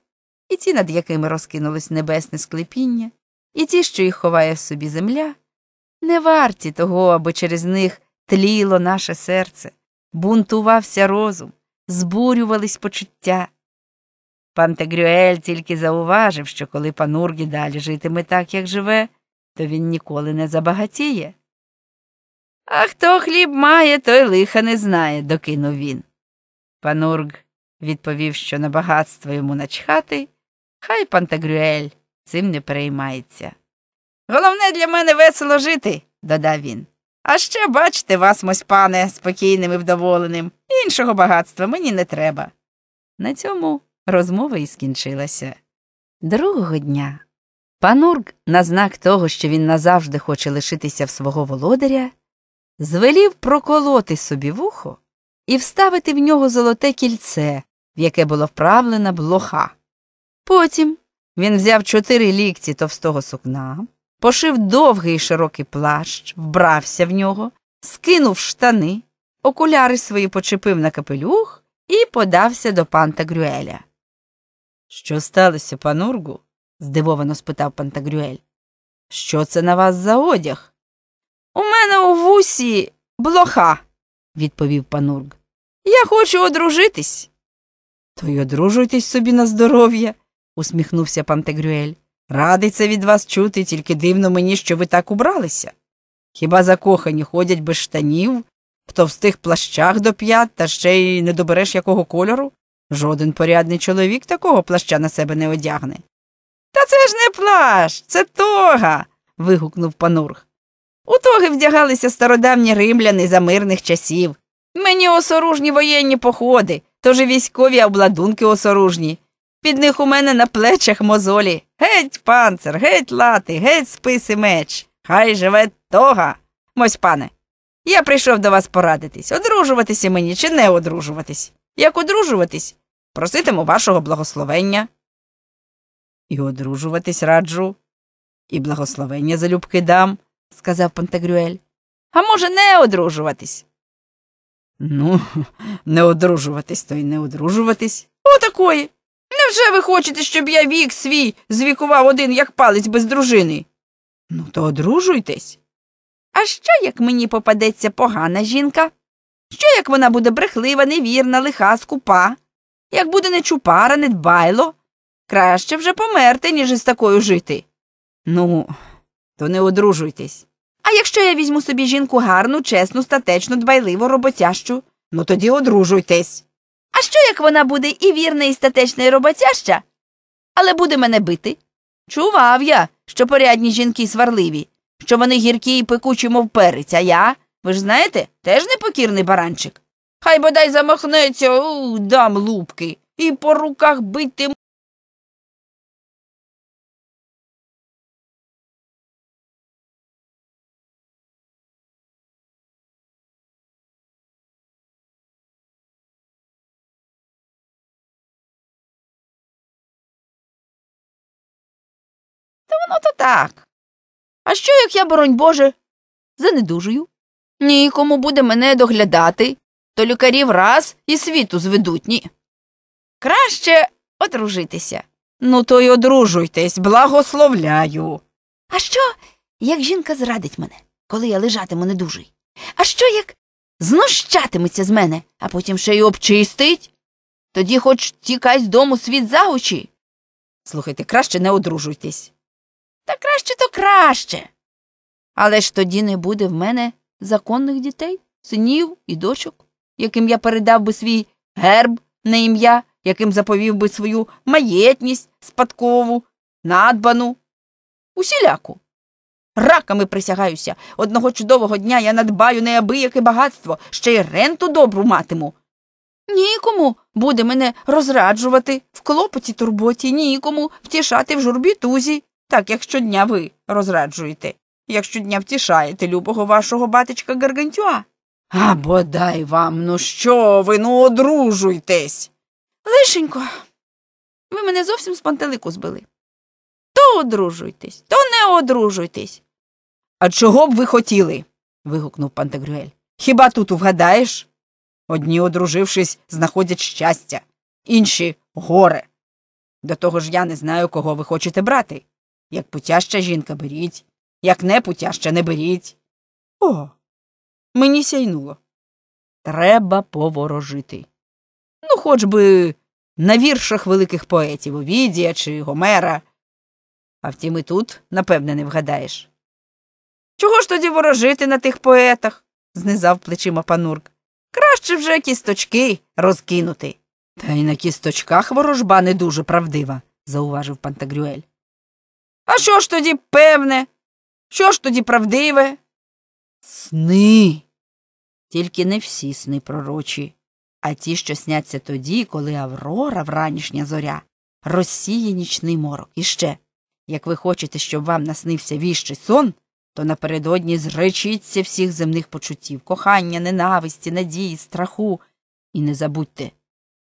[SPEAKER 1] і ті, над якими розкинулось небесне склепіння, і ті, що їх ховає в собі земля, не варті того, аби через них тліло наше серце, бунтувався розум, збурювались почуття. Пан Тегрюель тільки зауважив, що коли пан Ургі далі житиме так, як живе, то він ніколи не забагатіє. А хто хліб має, той лиха не знає, докинув він. Пан Ург відповів, що на багатство йому начхати, хай пан Тегрюель цим не переймається.
[SPEAKER 2] Головне для мене весело
[SPEAKER 1] жити, додав він. А ще бачите вас, мось, пане, спокійним і вдоволеним. Іншого багатства мені не треба. На цьому Розмова і скінчилася. Другого дня панург, на знак того, що він назавжди хоче лишитися в свого володаря, звелів проколоти собі вухо і вставити в нього золоте кільце, в яке була вправлена блоха. Потім він взяв чотири лікці товстого сукна, пошив довгий і широкий плащ, вбрався в нього, скинув штани, окуляри свої почепив на капелюх і подався до панта Грюеля. Що сталося, панургу? здивовано спитав Пантагрюель. Що це на вас за одяг? У мене у вусі блоха, відповів панург. Я хочу одружитись. То й одружуйтесь собі на здоров'я, усміхнувся Пантегрюель. Радий це від вас чути, тільки дивно мені, що ви так убралися. Хіба закохані ходять без штанів, в товстих плащах до п'ят, та ще й не добереш якого кольору? Жоден порядний чоловік такого плаща на себе не одягне. Та це ж не плащ, це тога. вигукнув панург. У тоги вдягалися стародавні римляни за мирних часів. Мені осоружні воєнні походи, тож і військові обладунки осоружні. Під них у мене на плечах мозолі. Геть панцир, геть лати, геть спис і меч. Хай живе тога. Мось пане. Я прийшов до вас порадитись, одружуватися мені чи не одружуватись. Як одружуватись, проситиму вашого благословення. І одружуватись раджу, і благословення залюбки дам, сказав Пантагрюель. А може, не одружуватись? Ну, не одружуватись, то й не одружуватись. Отакої. Невже ви хочете, щоб я вік свій звікував один, як палець без дружини? Ну, то одружуйтесь. А що, як мені попадеться погана жінка? Що, як вона буде брехлива, невірна, лиха, скупа? Як буде не чупара, не дбайло, краще вже померти, ніж із такою жити. Ну, то не одружуйтесь. А якщо я візьму собі жінку гарну, чесну, статечну, дбайливу, роботящу, ну тоді одружуйтесь. А що як вона буде і вірна, і статечна, і роботяща, але буде мене бити? Чував я, що порядні жінки сварливі, що вони гіркі і пекучі, мов перець, а я, ви ж знаєте, теж непокірний баранчик. Хай
[SPEAKER 3] бодай замахнеться, у, дам лупки, і по руках битиму. Та воно то так. А що, як я, боронь
[SPEAKER 2] Боже, занедужую? Нікому буде мене доглядати то лікарів
[SPEAKER 1] раз і світу зведуть, ні. Краще одружитися. Ну, то й одружуйтесь, благословляю. А що, як жінка зрадить мене, коли я лежатиму недужий? А що як знущатиметься з мене, а потім ще й обчистить? Тоді хоч тікай з дому світ за очі. Слухайте, краще не одружуйтесь. Та краще то краще. Але ж тоді не буде в мене законних дітей, синів і дочок яким я передав би свій герб на ім'я, яким заповів би свою маєтність спадкову, надбану, усіляку. Раками присягаюся. Одного чудового дня я надбаю неабияке багатство, ще й ренту добру матиму. Нікому буде мене розраджувати в клопоті турботі, нікому втішати в журбі тузі, так як щодня ви розраджуєте, як щодня втішаєте любого вашого батечка Гаргантюа. А бодай вам, ну що ви, ну одружуйтесь. Лишенько, ви мене зовсім з пантелику збили. То одружуйтесь, то не одружуйтесь. А чого б ви хотіли? вигукнув Пантагрюель. Хіба тут угадаєш? Одні, одружившись, знаходять щастя, інші горе. До того ж я не знаю, кого ви хочете брати. Як путяща жінка беріть, як не путяща не беріть. О мені сяйнуло. Треба поворожити. Ну, хоч би на віршах великих поетів Овідія чи Гомера. А втім, і тут, напевне, не вгадаєш. Чого ж тоді ворожити на тих поетах? знизав плечима панурк. Краще вже кісточки розкинути. Та й на кісточках ворожба не дуже правдива, зауважив
[SPEAKER 2] Пантагрюель. А що ж тоді певне? Що ж
[SPEAKER 1] тоді правдиве?
[SPEAKER 2] Сни. Тільки
[SPEAKER 1] не всі сни пророчі, а ті, що сняться тоді, коли Аврора, вранішня зоря, розсіє нічний морок. І ще, як ви хочете, щоб вам наснився віщий сон, то напередодні зречіться всіх земних почуттів, кохання, ненависті, надії, страху. І не забудьте,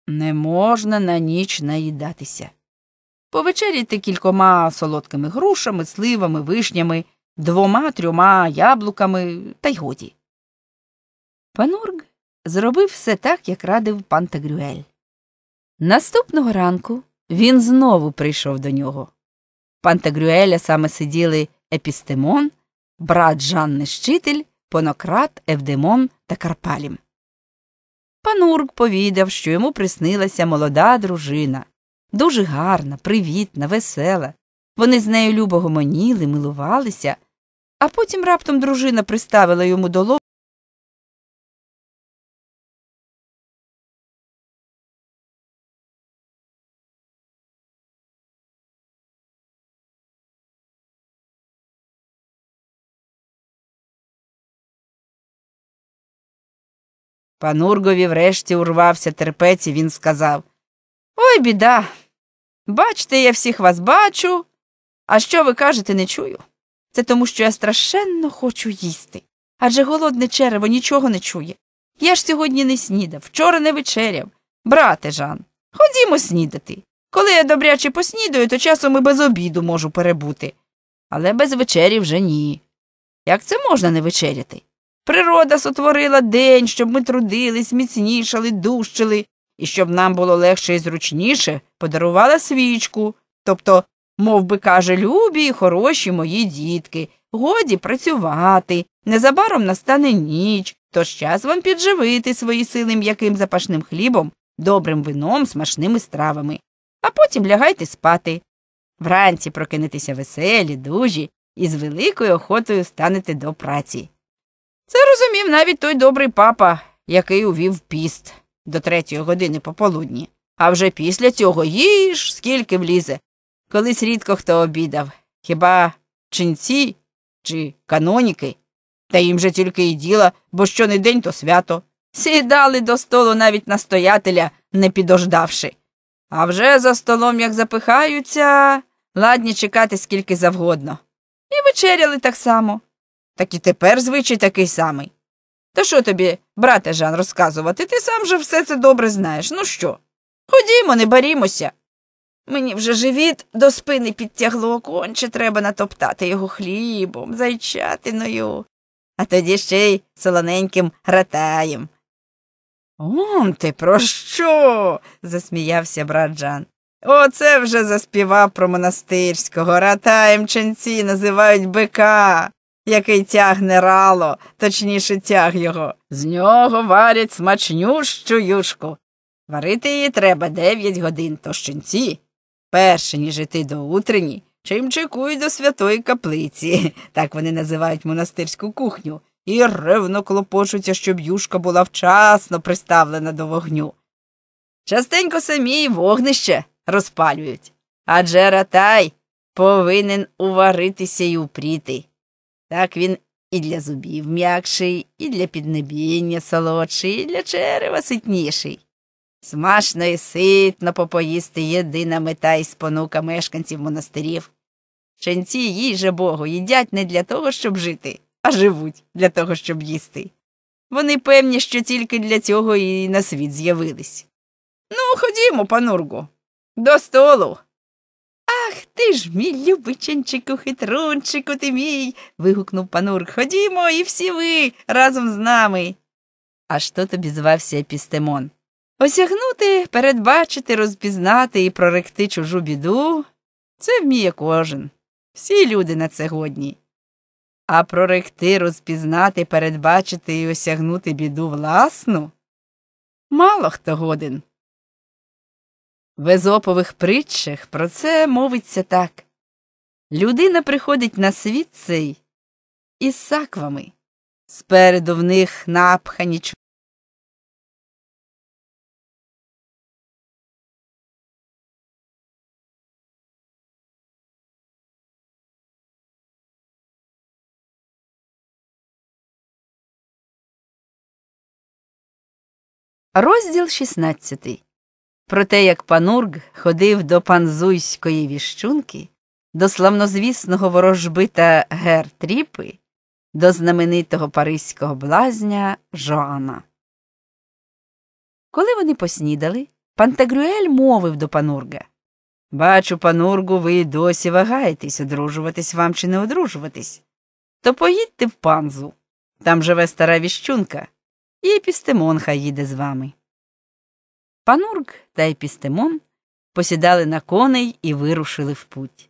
[SPEAKER 1] не можна на ніч наїдатися. Повечеряйте кількома солодкими грушами, сливами, вишнями двома трьома яблуками, та й годі. Панург зробив все так, як радив пан Тагрюель. Наступного ранку він знову прийшов до нього. Пан Тагрюеля саме сиділи Епістемон, брат Жанни Щитель, Понократ, Евдемон та Карпалім. Панург повідав, що йому приснилася молода дружина. Дуже гарна, привітна,
[SPEAKER 2] весела. Вони з нею любого моніли, милувалися, а потім раптом
[SPEAKER 3] дружина приставила йому до лоба. Панургові врешті
[SPEAKER 2] урвався терпець і він сказав
[SPEAKER 3] Ой, біда.
[SPEAKER 2] Бачте, я
[SPEAKER 1] всіх вас бачу, а що ви кажете, не чую. Це тому, що я страшенно хочу їсти. Адже голодне черево нічого не чує. Я ж сьогодні не снідав, вчора не вечеряв. Брате Жан, ходімо снідати. Коли я добряче поснідаю, то часом і без обіду можу перебути. Але без вечері вже ні. Як це можна не вечеряти? Природа сотворила день, щоб ми трудились, міцнішали, дужчили, і щоб нам було легше і зручніше, подарувала свічку, тобто Мов би, каже, любі і хороші мої дітки, годі працювати. Незабаром настане ніч, тож час вам підживити свої сили м'яким запашним хлібом, добрим вином, смачними стравами, а потім лягайте спати. Вранці прокинетеся веселі, дужі і з великою охотою станете до праці. Це розумів навіть той добрий папа, який увів піст до третьої години пополудні. А вже після цього їж, скільки влізе, Колись рідко хто обідав, хіба чинці чи каноніки, та їм же тільки і діла, бо що не день, то свято. Сідали до столу навіть настоятеля, не підождавши. А вже за столом, як запихаються, ладні чекати скільки завгодно. І вечеряли так само. Так і тепер звичай такий самий. Та що тобі, брате Жан, розказувати? Ти сам же все це добре знаєш. Ну що? Ходімо, не барімося. Мені вже живіт до спини підтягло конче, треба натоптати його хлібом, зайчатиною, а тоді ще й солоненьким ратаєм. Ом ти про що? засміявся брат Джан. Оце вже заспівав про монастирського. Ратаєм ченці називають бика, який тягне рало, точніше тяг його. З нього варять смачнющу юшку. Варити її треба дев'ять годин, то щенці перше ніж іти до утрені, чекують до святої каплиці, так вони називають монастирську кухню, і ревно клопочуться, щоб юшка була вчасно приставлена до вогню. Частенько самі й вогнище розпалюють, адже ратай повинен уваритися й упріти. Так він і для зубів м'якший, і для піднебіння солодший, і для черева ситніший. Смачно і ситно попоїсти єдина мета і спонука мешканців монастирів. Ченці, їй же Богу, їдять не для того, щоб жити, а живуть для того, щоб їсти. Вони певні, що тільки для цього і на світ з'явились. Ну, ходімо, панургу, до столу. Ах ти ж, мій любиченчику, хитрунчику ти мій. вигукнув панург. Ходімо і всі ви разом з нами. А що тобі звався Епістемон? Осягнути, передбачити, розпізнати і проректи чужу біду це вміє кожен. Всі люди на це годні. А проректи, розпізнати, передбачити і осягнути біду власну мало хто годен. В езопових притчах про це
[SPEAKER 2] мовиться так людина приходить на світ цей із
[SPEAKER 3] саквами, спереду в них напхані
[SPEAKER 2] Розділ 16. Про те, як панург ходив до панзуйської
[SPEAKER 1] віщунки, до славнозвісного ворожбита Гертріпи, до знаменитого паризького блазня Жоана. Коли вони поснідали, Пантагрюель мовив до панурга Бачу, панургу, ви досі вагаєтесь, одружуватись вам чи не одружуватись. То поїдьте в панзу. Там живе стара віщунка і Епістемон хай їде з вами. Панурк та Епістемон посідали на коней і вирушили в путь.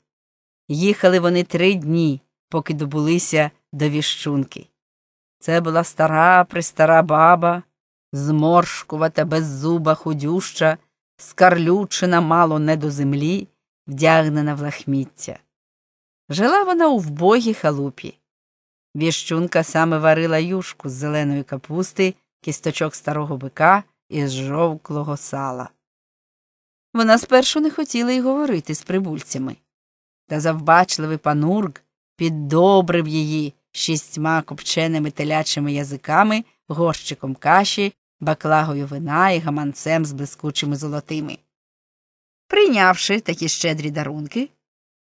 [SPEAKER 1] Їхали вони три дні, поки добулися до віщунки. Це була стара пристара баба, зморшкувата, беззуба, худюща, скарлючена мало не до землі, вдягнена в лахміття. Жила вона у вбогій халупі. Віщунка саме варила юшку з зеленої капусти кісточок старого бика і жовклого сала. Вона спершу не хотіла й говорити з прибульцями, та завбачливий панург піддобрив її шістьма копченими телячими язиками, горщиком каші, баклагою вина і гаманцем з блискучими золотими. Прийнявши такі щедрі дарунки,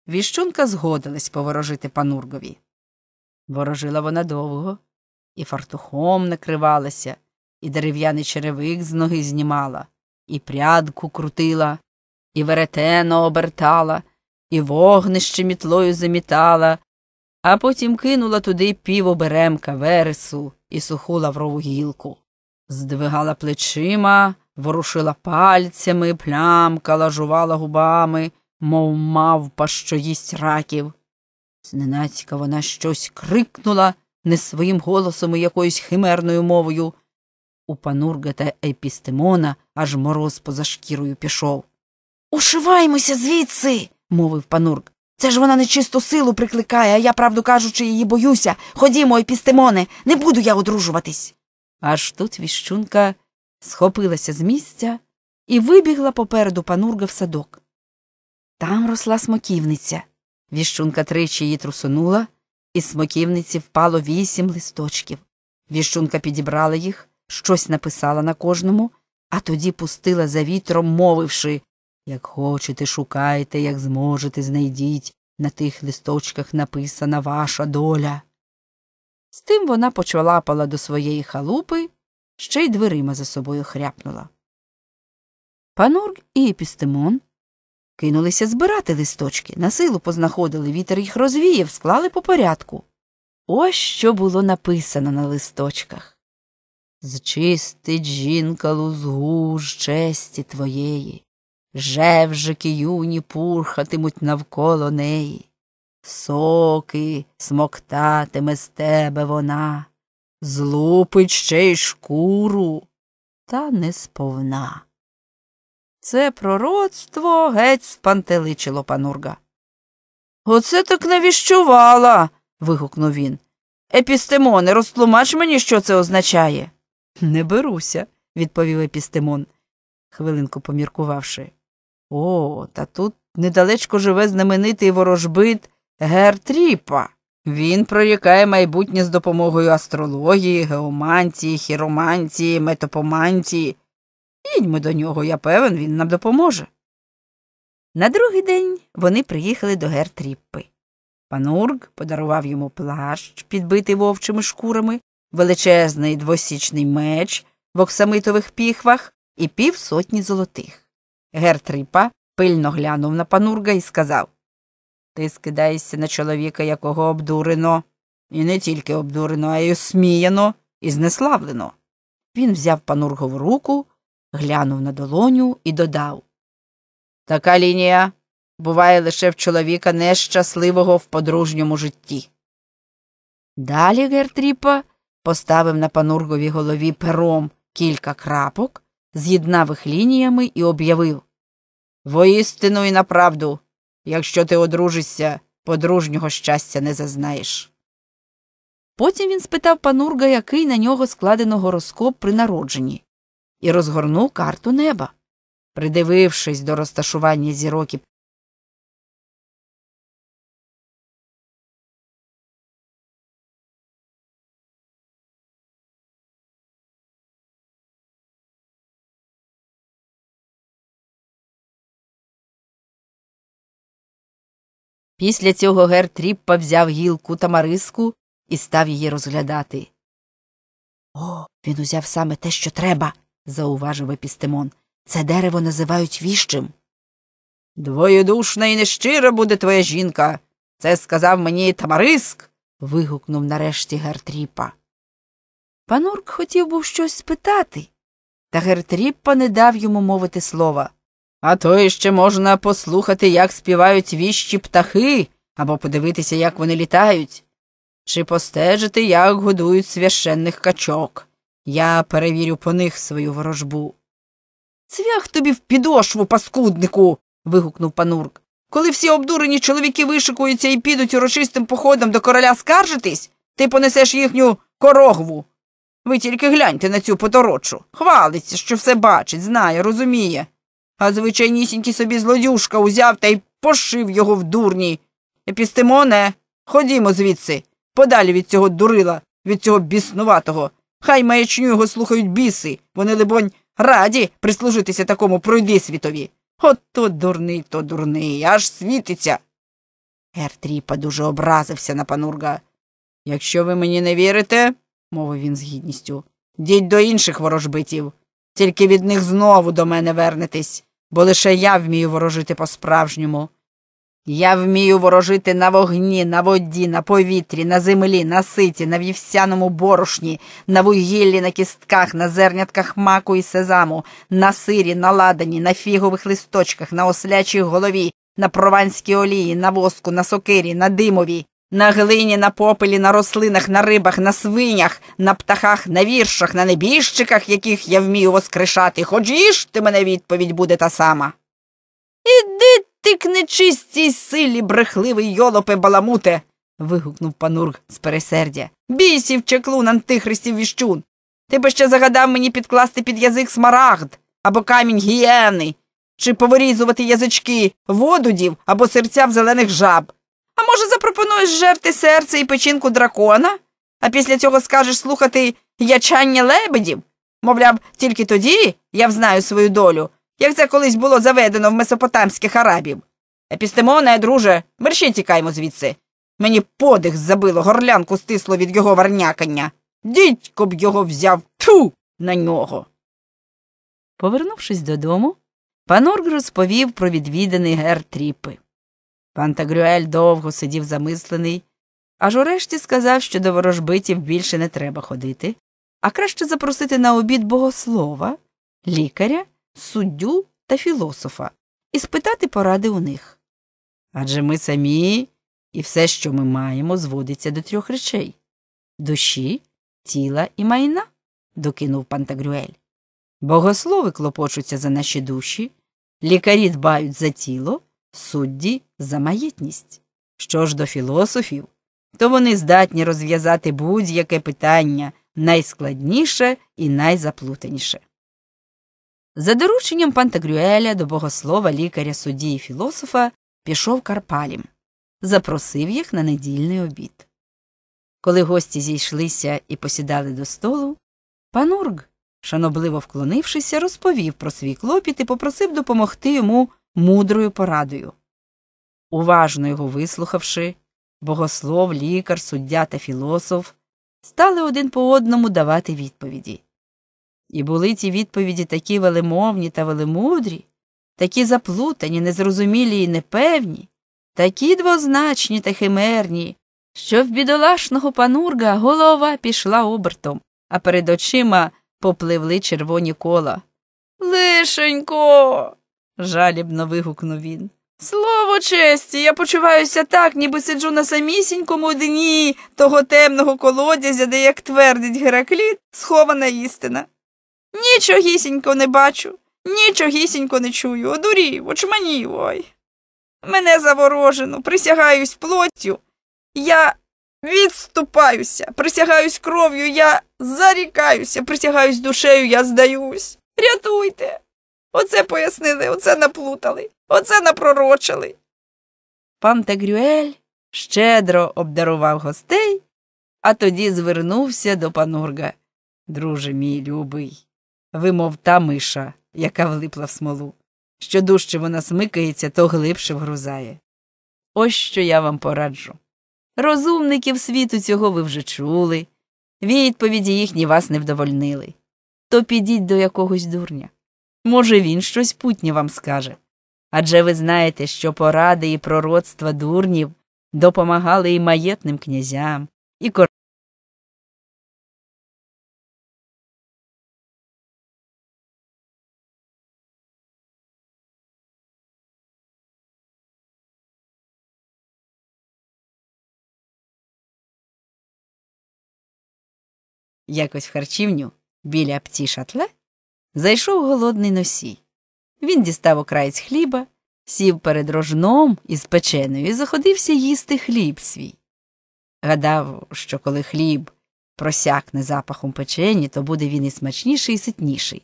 [SPEAKER 1] віщунка згодилась поворожити панургові. Ворожила вона довго і фартухом накривалася, і дерев'яний черевик з ноги знімала, і прядку крутила, і веретено обертала, і вогнище мітлою замітала, а потім кинула туди півоберемка вересу і суху лаврову гілку. Здвигала плечима, ворушила пальцями, плямкала, жувала губами, мов мавпа, що їсть раків. Зненацька вона щось крикнула не своїм голосом і якоюсь химерною мовою. У панурга та Епістемона аж мороз поза шкірою пішов. Ушиваймося звідси, мовив панург. Це ж вона нечисту силу прикликає, а я, правду кажучи, її боюся. Ходімо, Епістемоне, не буду я одружуватись. Аж тут віщунка схопилася з місця і вибігла попереду панурга в садок. Там росла смоківниця. Віщунка тричі її трусонула, і з смоківниці впало вісім листочків. Віщунка підібрала їх щось написала на кожному, а тоді пустила за вітром, мовивши як хочете, шукайте, як зможете, знайдіть, на тих листочках написана ваша доля. З тим вона почвалапала до своєї халупи, ще й дверима за собою хряпнула. Панург і епістемон кинулися збирати листочки, на силу познаходили, вітер їх розвіяв, склали по порядку. Ось що було написано на листочках. Зчистить жінка лузгу з честі твоєї, Жевжики юні пурхатимуть навколо неї, соки смоктатиме з тебе вона, злупить ще й шкуру, та не сповна. Це пророцтво геть спантеличило панурга. Оце так не вигукнув він. Епістемоне, розтлумач мені, що це означає. Не беруся, відповів епістемон, хвилинку поміркувавши. О, та тут недалечко живе знаменитий ворожбит Гертріпа. Він прорікає майбутнє з допомогою астрології, геомантії, хіромантії, метопомантії. Їдьмо до нього, я певен, він нам допоможе. На другий день вони приїхали до Гертріппи. Панург подарував йому плащ, підбитий вовчими шкурами, величезний двосічний меч в оксамитових піхвах і півсотні золотих. Гертрипа пильно глянув на панурга і сказав Ти скидаєшся на чоловіка, якого обдурено, і не тільки обдурено, а й осміяно і знеславлено. Він взяв панургову руку, глянув на долоню і додав Така лінія буває лише в чоловіка нещасливого в подружньому житті. Далі Гертріпа поставив на панурговій голові пером кілька крапок, з'єднав їх лініями і об'явив Воістину і направду, якщо ти одружишся, подружнього щастя не зазнаєш. Потім він спитав панурга, який на нього складено гороскоп при народженні, і розгорнув
[SPEAKER 3] карту неба. Придивившись до розташування зірок і Після цього гер Тріппа взяв гілку та мариску і став її
[SPEAKER 1] розглядати. О, він узяв саме те, що треба, зауважив епістемон. Це дерево називають віщим. Двоєдушна і нещира буде твоя жінка. Це сказав мені Тамариск. вигукнув нарешті Гертріпа. Панурк хотів був щось спитати, та Гертріпа не дав йому мовити слова. А то ще можна послухати, як співають віщі птахи, або подивитися, як вони літають, чи постежити, як годують священних качок. Я перевірю по них свою ворожбу. Цвях тобі в підошву, паскуднику. вигукнув панурк. Коли всі обдурені чоловіки вишикуються і підуть урочистим походом до короля скаржитись, ти понесеш їхню корогву. Ви тільки гляньте на цю поторочу. Хвалиться, що все бачить, знає, розуміє. А звичайнісінький собі злодюшка узяв та й пошив його в дурні. Епістемоне, ходімо звідси, подалі від цього дурила, від цього біснуватого. Хай маячню його слухають біси. Вони, либонь, раді прислужитися такому пройди світові. От то дурний, то дурний, аж світиться. Гертріпа дуже образився на панурга. Якщо ви мені не вірите, мовив він з гідністю, діть до інших ворожбитів. Тільки від них знову до мене вернетесь бо лише я вмію ворожити по-справжньому. Я вмію ворожити на вогні, на воді, на повітрі, на землі, на ситі, на вівсяному борошні, на вугіллі, на кістках, на зернятках маку і сезаму, на сирі, на ладані, на фігових листочках, на ослячій голові, на прованській олії, на воску, на сокирі, на димові. На глині, на попелі, на рослинах, на рибах, на свинях, на птахах, на віршах, на небіжчиках, яких я вмію воскрешати, хоч їж ти мене відповідь буде та сама. Іди ти к нечистій силі, брехливий йолопе баламуте. вигукнув панург з пересердя. Бійсів чеклун антихристів віщун. Ти би ще загадав мені підкласти під язик смарагд або камінь гієни, чи повирізувати язички водудів або серця в зелених жаб. А може, запропонуєш жерти серце і печінку дракона, а після цього скажеш слухати ячання лебедів? Мовляв, тільки тоді я взнаю свою долю, як це колись було заведено в месопотамських арабів. Епістемоне, друже, мерщій тікаймо звідси. Мені подих забило, горлянку стисло від його варнякання. Дідько б його взяв тьфу, на нього. Повернувшись додому, пан Орг розповів про відвіданий гер тріпи. Пан довго сидів замислений, аж урешті сказав, що до ворожбитів більше не треба ходити, а краще запросити на обід богослова, лікаря, суддю та філософа і спитати поради у них. Адже ми самі і все, що ми маємо, зводиться до трьох речей душі, тіла і майна, докинув пан Тагрюель. Богослови клопочуться за наші душі, лікарі дбають за тіло судді за маєтність. Що ж до філософів, то вони здатні розв'язати будь-яке питання найскладніше і найзаплутаніше. За дорученням Пантагрюеля до богослова лікаря судді і філософа пішов Карпалім, запросив їх на недільний обід. Коли гості зійшлися і посідали до столу, панург, шанобливо вклонившися, розповів про свій клопіт і попросив допомогти йому мудрою порадою. Уважно його вислухавши, богослов, лікар, суддя та філософ стали один по одному давати відповіді. І були ті відповіді такі велемовні та велемудрі, такі заплутані, незрозумілі і непевні, такі двозначні та химерні, що в бідолашного панурга голова пішла обертом, а перед очима попливли червоні кола. Лишенько жалібно вигукнув він. Слово честі, я почуваюся так, ніби сиджу на самісінькому дні того темного колодязя, де, як твердить Геракліт, схована істина. Нічогісінько не бачу, нічогісінько не чую, одурів, очманів, ой. Мене заворожено, присягаюсь плоттю, я відступаюся, присягаюсь кров'ю, я зарікаюся, присягаюсь душею, я здаюсь. Рятуйте. Оце пояснили, оце наплутали, оце напророчили. Пан Тегрюель щедро обдарував гостей, а тоді звернувся до панурга. Друже мій любий, вимов та миша, яка влипла в смолу. Що дужче вона смикається, то глибше вгрузає. Ось що я вам пораджу. Розумників світу цього ви вже чули, відповіді їхні вас не вдовольнили. То підіть до якогось дурня. Може, він щось путнє вам скаже. Адже ви знаєте, що поради і пророцтва
[SPEAKER 3] дурнів допомагали і маєтним князям, і кор... Якось в харчівню біля пті шатле Зайшов голодний
[SPEAKER 1] носій. Він дістав окраєць хліба, сів перед рожном із печеною і заходився їсти хліб свій. Гадав, що коли хліб просякне запахом печені, то буде він і смачніший, і ситніший.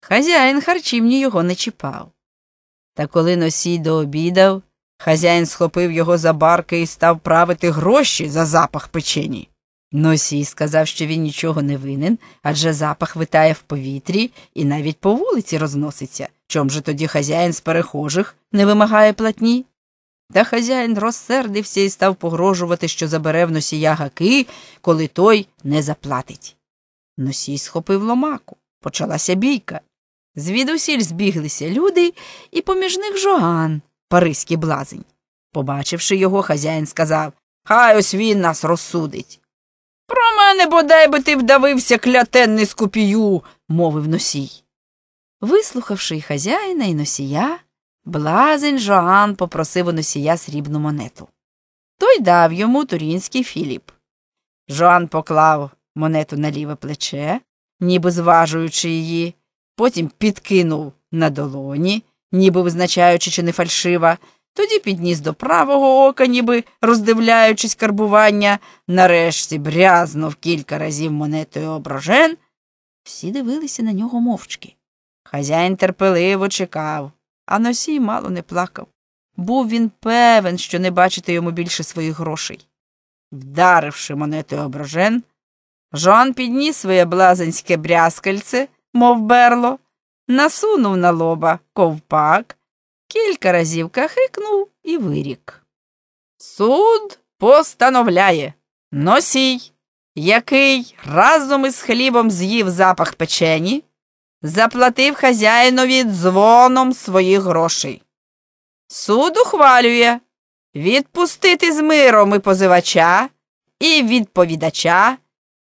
[SPEAKER 1] Хазяїн харчівні його не чіпав. Та коли носій дообідав, хазяїн схопив його за барки і став правити гроші за запах печені. Носій сказав, що він нічого не винен, адже запах витає в повітрі і навіть по вулиці розноситься. Чом же тоді хазяїн з перехожих не вимагає платні? Та хазяїн розсердився і став погрожувати, що забере в носія гаки, коли той не заплатить. Носій схопив ломаку, почалася бійка. Звідусіль збіглися люди, і поміж них жоган, паризький блазень. Побачивши його, хазяїн сказав Хай ось він нас розсудить. Про мене бодай би ти вдавився клятенний скупію, мовив носій. Вислухавши і хазяїна і носія, блазень Жоан попросив у носія срібну монету. Той дав йому турінський Філіп. Жоан поклав монету на ліве плече, ніби зважуючи її, потім підкинув на долоні, ніби визначаючи, чи не фальшива тоді підніс до правого ока, ніби роздивляючись карбування, нарешті брязнув кілька разів монетою оброжен. Всі дивилися на нього мовчки. Хазяїн терпеливо чекав, а носій мало не плакав. Був він певен, що не бачити йому більше своїх грошей. Вдаривши монетою оброжен, Жан підніс своє блазенське брязкальце, мов берло, насунув на лоба ковпак кілька разів кахикнув і вирік. Суд постановляє носій, який разом із хлібом з'їв запах печені, заплатив хазяїнові дзвоном своїх грошей. Суд ухвалює відпустити з миром і позивача і відповідача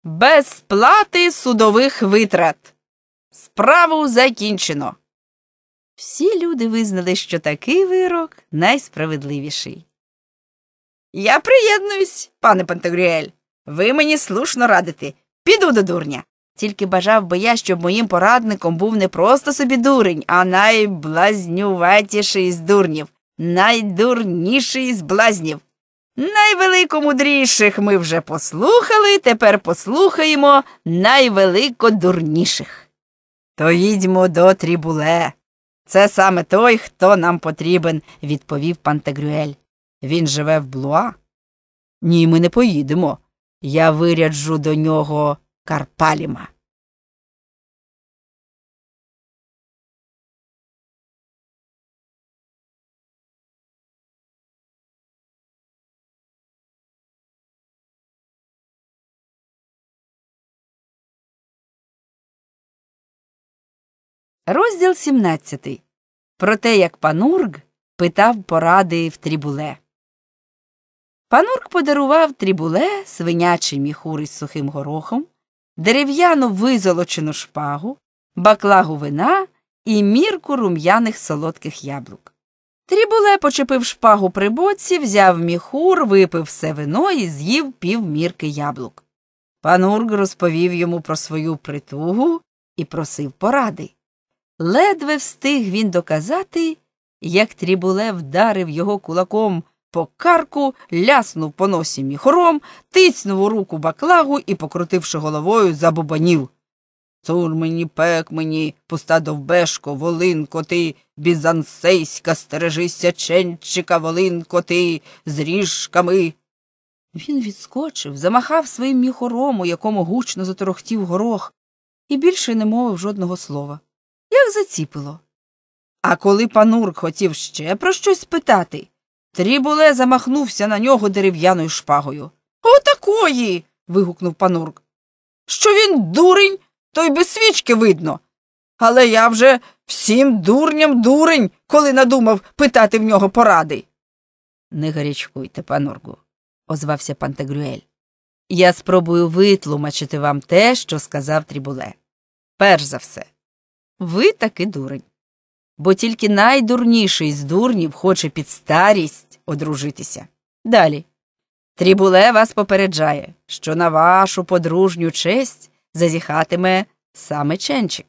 [SPEAKER 1] без сплати судових витрат. Справу закінчено. Всі люди визнали, що такий вирок найсправедливіший. Я приєднуюсь, пане Пантагріель. Ви мені слушно радите. Піду до дурня. Тільки бажав би я, щоб моїм порадником був не просто собі дурень, а найблазнюватіший з дурнів, найдурніший з блазнів. Найвеликомудріших ми вже послухали, тепер послухаємо найвеликодурніших. То їдьмо до трібуле. Це саме той, хто нам потрібен, відповів Пантегрюель.
[SPEAKER 2] Він живе в Блуа? Ні, ми не поїдемо. Я виряджу до
[SPEAKER 3] нього Карпаліма. Розділ 17. Про те, як панург питав поради в трібуле.
[SPEAKER 1] Панург подарував трібуле свинячий міхур із сухим горохом, дерев'яну визолочену шпагу, баклагу вина і мірку рум'яних солодких яблук. Трібуле почепив шпагу при боці, взяв міхур, випив все вино і з'їв півмірки яблук. Панург розповів йому про свою притугу і просив поради. Ледве встиг він доказати, як трібуле вдарив його кулаком по карку, ляснув по носі міхором, тицьнув у руку баклагу і, покрутивши головою, забубанів. Цур мені, пек мені, пуста довбешко, волинко ти, бізансейська, стережися ченчика, волинко ти, з ріжками. Він відскочив, замахав своїм міхором, у якому гучно заторохтів горох, і більше не мовив жодного слова як заціпило. А коли панурк хотів ще про щось питати, трібуле замахнувся на нього дерев'яною шпагою. Отакої. вигукнув панурк. Що він дурень, то й без свічки видно. Але я вже всім дурням дурень, коли надумав питати в нього поради. Не гарячкуйте, панурку, озвався Пантегрюель. Я спробую витлумачити вам те, що сказав трібуле. Перш за все. Ви таки дурень. Бо тільки найдурніший з дурнів хоче під старість одружитися. Далі. Трібуле вас попереджає, що на вашу подружню честь зазіхатиме саме ченчик.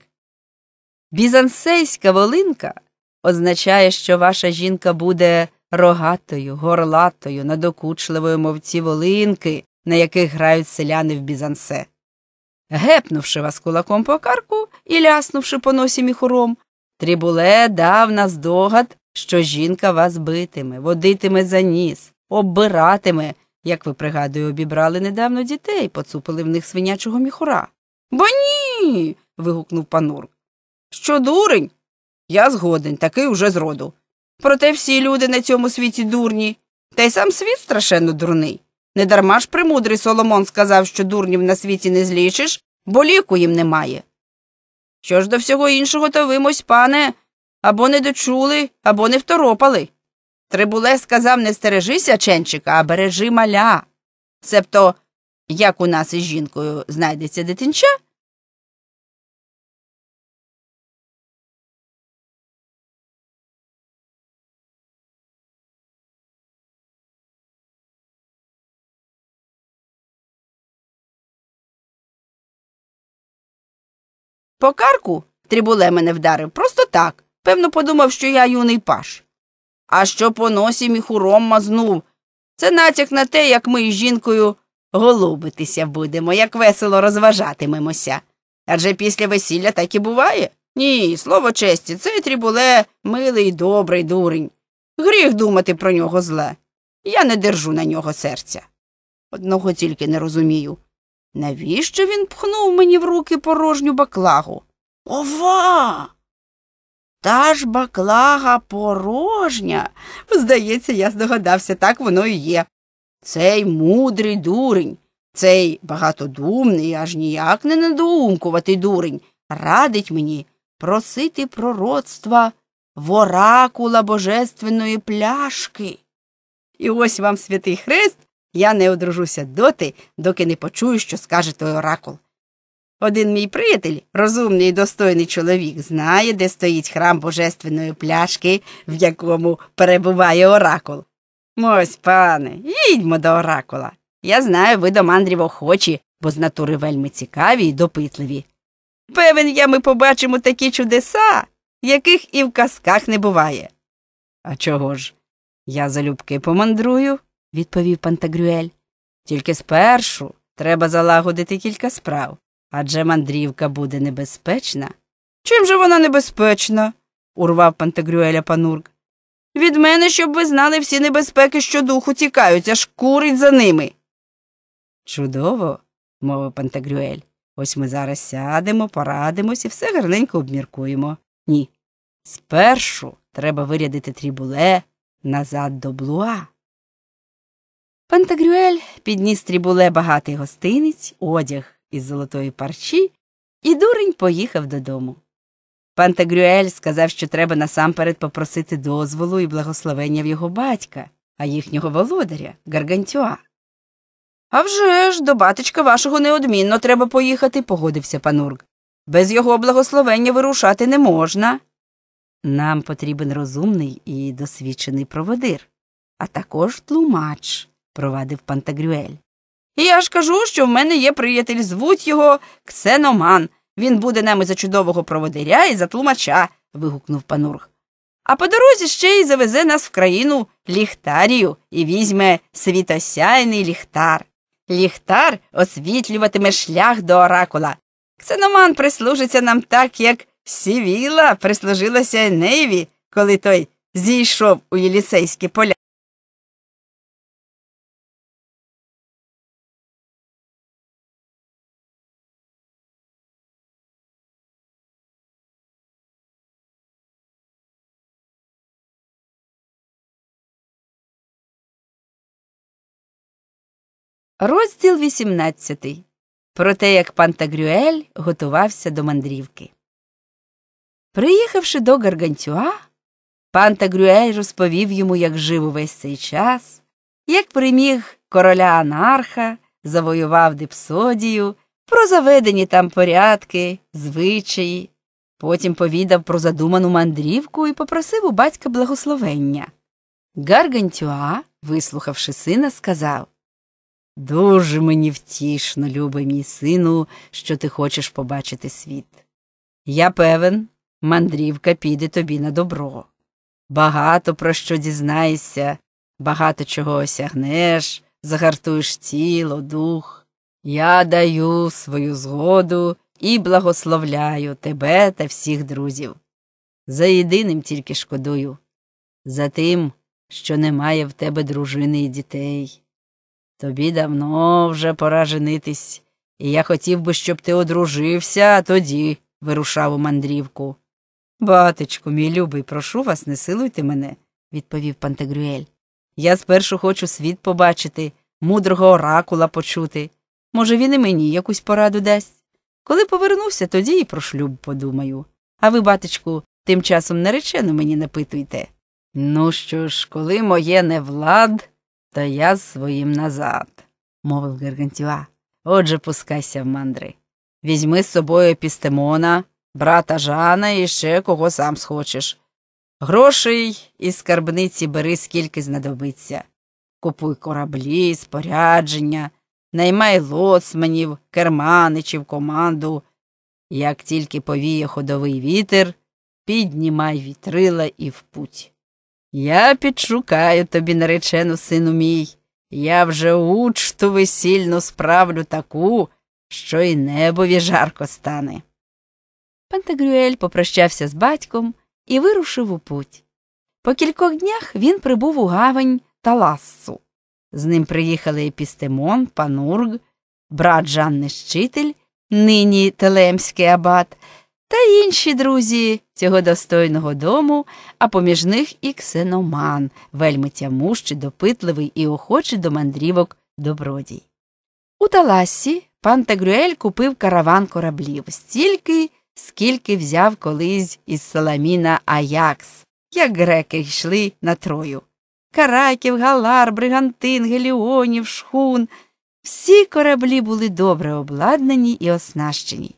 [SPEAKER 1] Бізансейська волинка означає, що ваша жінка буде рогатою, горлатою, надокучливою мовці волинки, на яких грають селяни в Бізансе. Гепнувши вас кулаком по карку і ляснувши по носі міхуром, трібуле дав нас догад, що жінка вас битиме, водитиме за ніс, оббиратиме, як ви пригадую, обібрали недавно дітей, поцупили в них свинячого міхура. Бо ні. вигукнув панур. Що дурень? Я згоден, такий уже зроду. Проте всі люди на цьому світі дурні, та й сам світ страшенно дурний. Недарма ж примудрий Соломон сказав, що дурнів на світі не злічиш, бо ліку їм немає. Що ж до всього іншого, то вимось, пане, або не дочули, або не второпали. Трибуле сказав не
[SPEAKER 2] стережися ченчика, а бережи маля. Себто, як у нас із жінкою
[SPEAKER 3] знайдеться дитинча, По карку трібуле мене вдарив
[SPEAKER 2] просто так. Певно, подумав, що я юний паш. А що по носі міхуром
[SPEAKER 1] мазнув. Це натяк на те, як ми з жінкою голубитися будемо, як весело розважатимемося. Адже після весілля так і буває. Ні, слово честі, цей трібуле милий, добрий дурень. Гріх думати про нього зле. Я не держу на нього серця. Одного тільки не розумію. Навіщо він пхнув мені в руки порожню баклагу? Ова! Та ж баклага порожня. Здається, я здогадався, так воно і є. Цей мудрий дурень, цей багатодумний, аж ніяк не надумкуватий дурень, радить мені просити пророцтва в оракула божественної пляшки. І ось вам святий хрест я не одружуся доти, доки не почую, що скаже той оракул. Один мій приятель, розумний і достойний чоловік, знає, де стоїть храм божественної пляшки, в якому перебуває оракул. Мось, пане, їдьмо до оракула. Я знаю, ви до мандрів охочі, бо з натури вельми цікаві і допитливі. Певен я ми побачимо такі чудеса, яких і в казках не буває. А чого ж? Я залюбки помандрую, відповів Пантагрюель. Тільки спершу треба залагодити кілька справ, адже мандрівка буде небезпечна. Чим же вона небезпечна? урвав Пантагрюеля панурк. Від мене, щоб ви знали всі небезпеки, що духу тікають, аж курить за ними. Чудово, мовив Пантагрюель. Ось ми зараз сядемо, порадимось і все гарненько обміркуємо. Ні. Спершу треба вирядити трібуле назад до блуа. Пантагрюель підніс трібуле багатий гостиниць, одяг із золотої парчі, і дурень поїхав додому. Пантагрюель сказав, що треба насамперед попросити дозволу і благословення в його батька, а їхнього володаря Гаргантюа. «А вже ж, до батечка вашого неодмінно треба поїхати, погодився панурк. Без його благословення вирушати не можна. Нам потрібен розумний і досвідчений проводир, а також тлумач провадив Пантагрюель. Я ж кажу, що в мене є приятель, звуть його Ксеноман. Він буде нами за чудового проводиря і за тлумача. вигукнув панург. А по дорозі ще й завезе нас в країну ліхтарію і візьме світосяйний ліхтар. Ліхтар освітлюватиме шлях до оракула. Ксеноман прислужиться нам так, як сівіла
[SPEAKER 3] прислужилася Енеєві, коли той зійшов у Єлісейські поля. Розділ 18.
[SPEAKER 2] Про те, як Пантагрюель готувався до мандрівки. Приїхавши
[SPEAKER 1] до Гаргантюа, Пантагрюель розповів йому, як жив увесь цей час, як приміг короля анарха, завоював Дипсодію, про заведені там порядки, звичаї. Потім повідав про задуману мандрівку і попросив у батька благословення. Гаргантюа, вислухавши сина, сказав Дуже мені втішно, любий мій сину, що ти хочеш побачити світ. Я певен, мандрівка піде тобі на добро. Багато про що дізнаєшся, багато чого осягнеш, загартуєш тіло, дух. Я даю свою згоду і благословляю тебе та всіх друзів. За єдиним тільки шкодую, за тим, що немає в тебе дружини і дітей. Тобі давно вже пора женитись, і я хотів би, щоб ти одружився, а тоді вирушав у мандрівку. Батечку, мій любий, прошу вас, не силуйте мене, відповів Пантегрюель. Я спершу хочу світ побачити, мудрого оракула почути. Може, він і мені якусь пораду дасть. Коли повернуся, тоді і про шлюб подумаю. А ви, батечку, тим часом наречено мені напитуйте. Ну що ж, коли моє невлад, то я з своїм назад, мовив Гергантіва. Отже, пускайся в мандри. Візьми з собою Пістемона, брата Жана і ще кого сам схочеш. Грошей і скарбниці бери, скільки знадобиться. Купуй кораблі, спорядження, наймай лоцманів, керманичів, команду. Як тільки повіє ходовий вітер, піднімай вітрила і в путь. Я підшукаю тобі наречену сину мій. Я вже учту весільну справлю таку, що й небові жарко стане. Пантегрюель попрощався з батьком і вирушив у путь. По кількох днях він прибув у гавань Талассу. З ним приїхали Епістемон, Панург, брат Жанни Щитель, нині Телемський абат, та інші друзі цього достойного дому, а поміж них і ксеноман, вельми тямущий, допитливий і охочий до мандрівок добродій. У Талассі пан Тегрюель купив караван кораблів стільки, скільки взяв колись із Саламіна Аякс, як греки йшли на Трою. Караків, галар, бригантин, геліонів, шхун. Всі кораблі були добре обладнані і оснащені.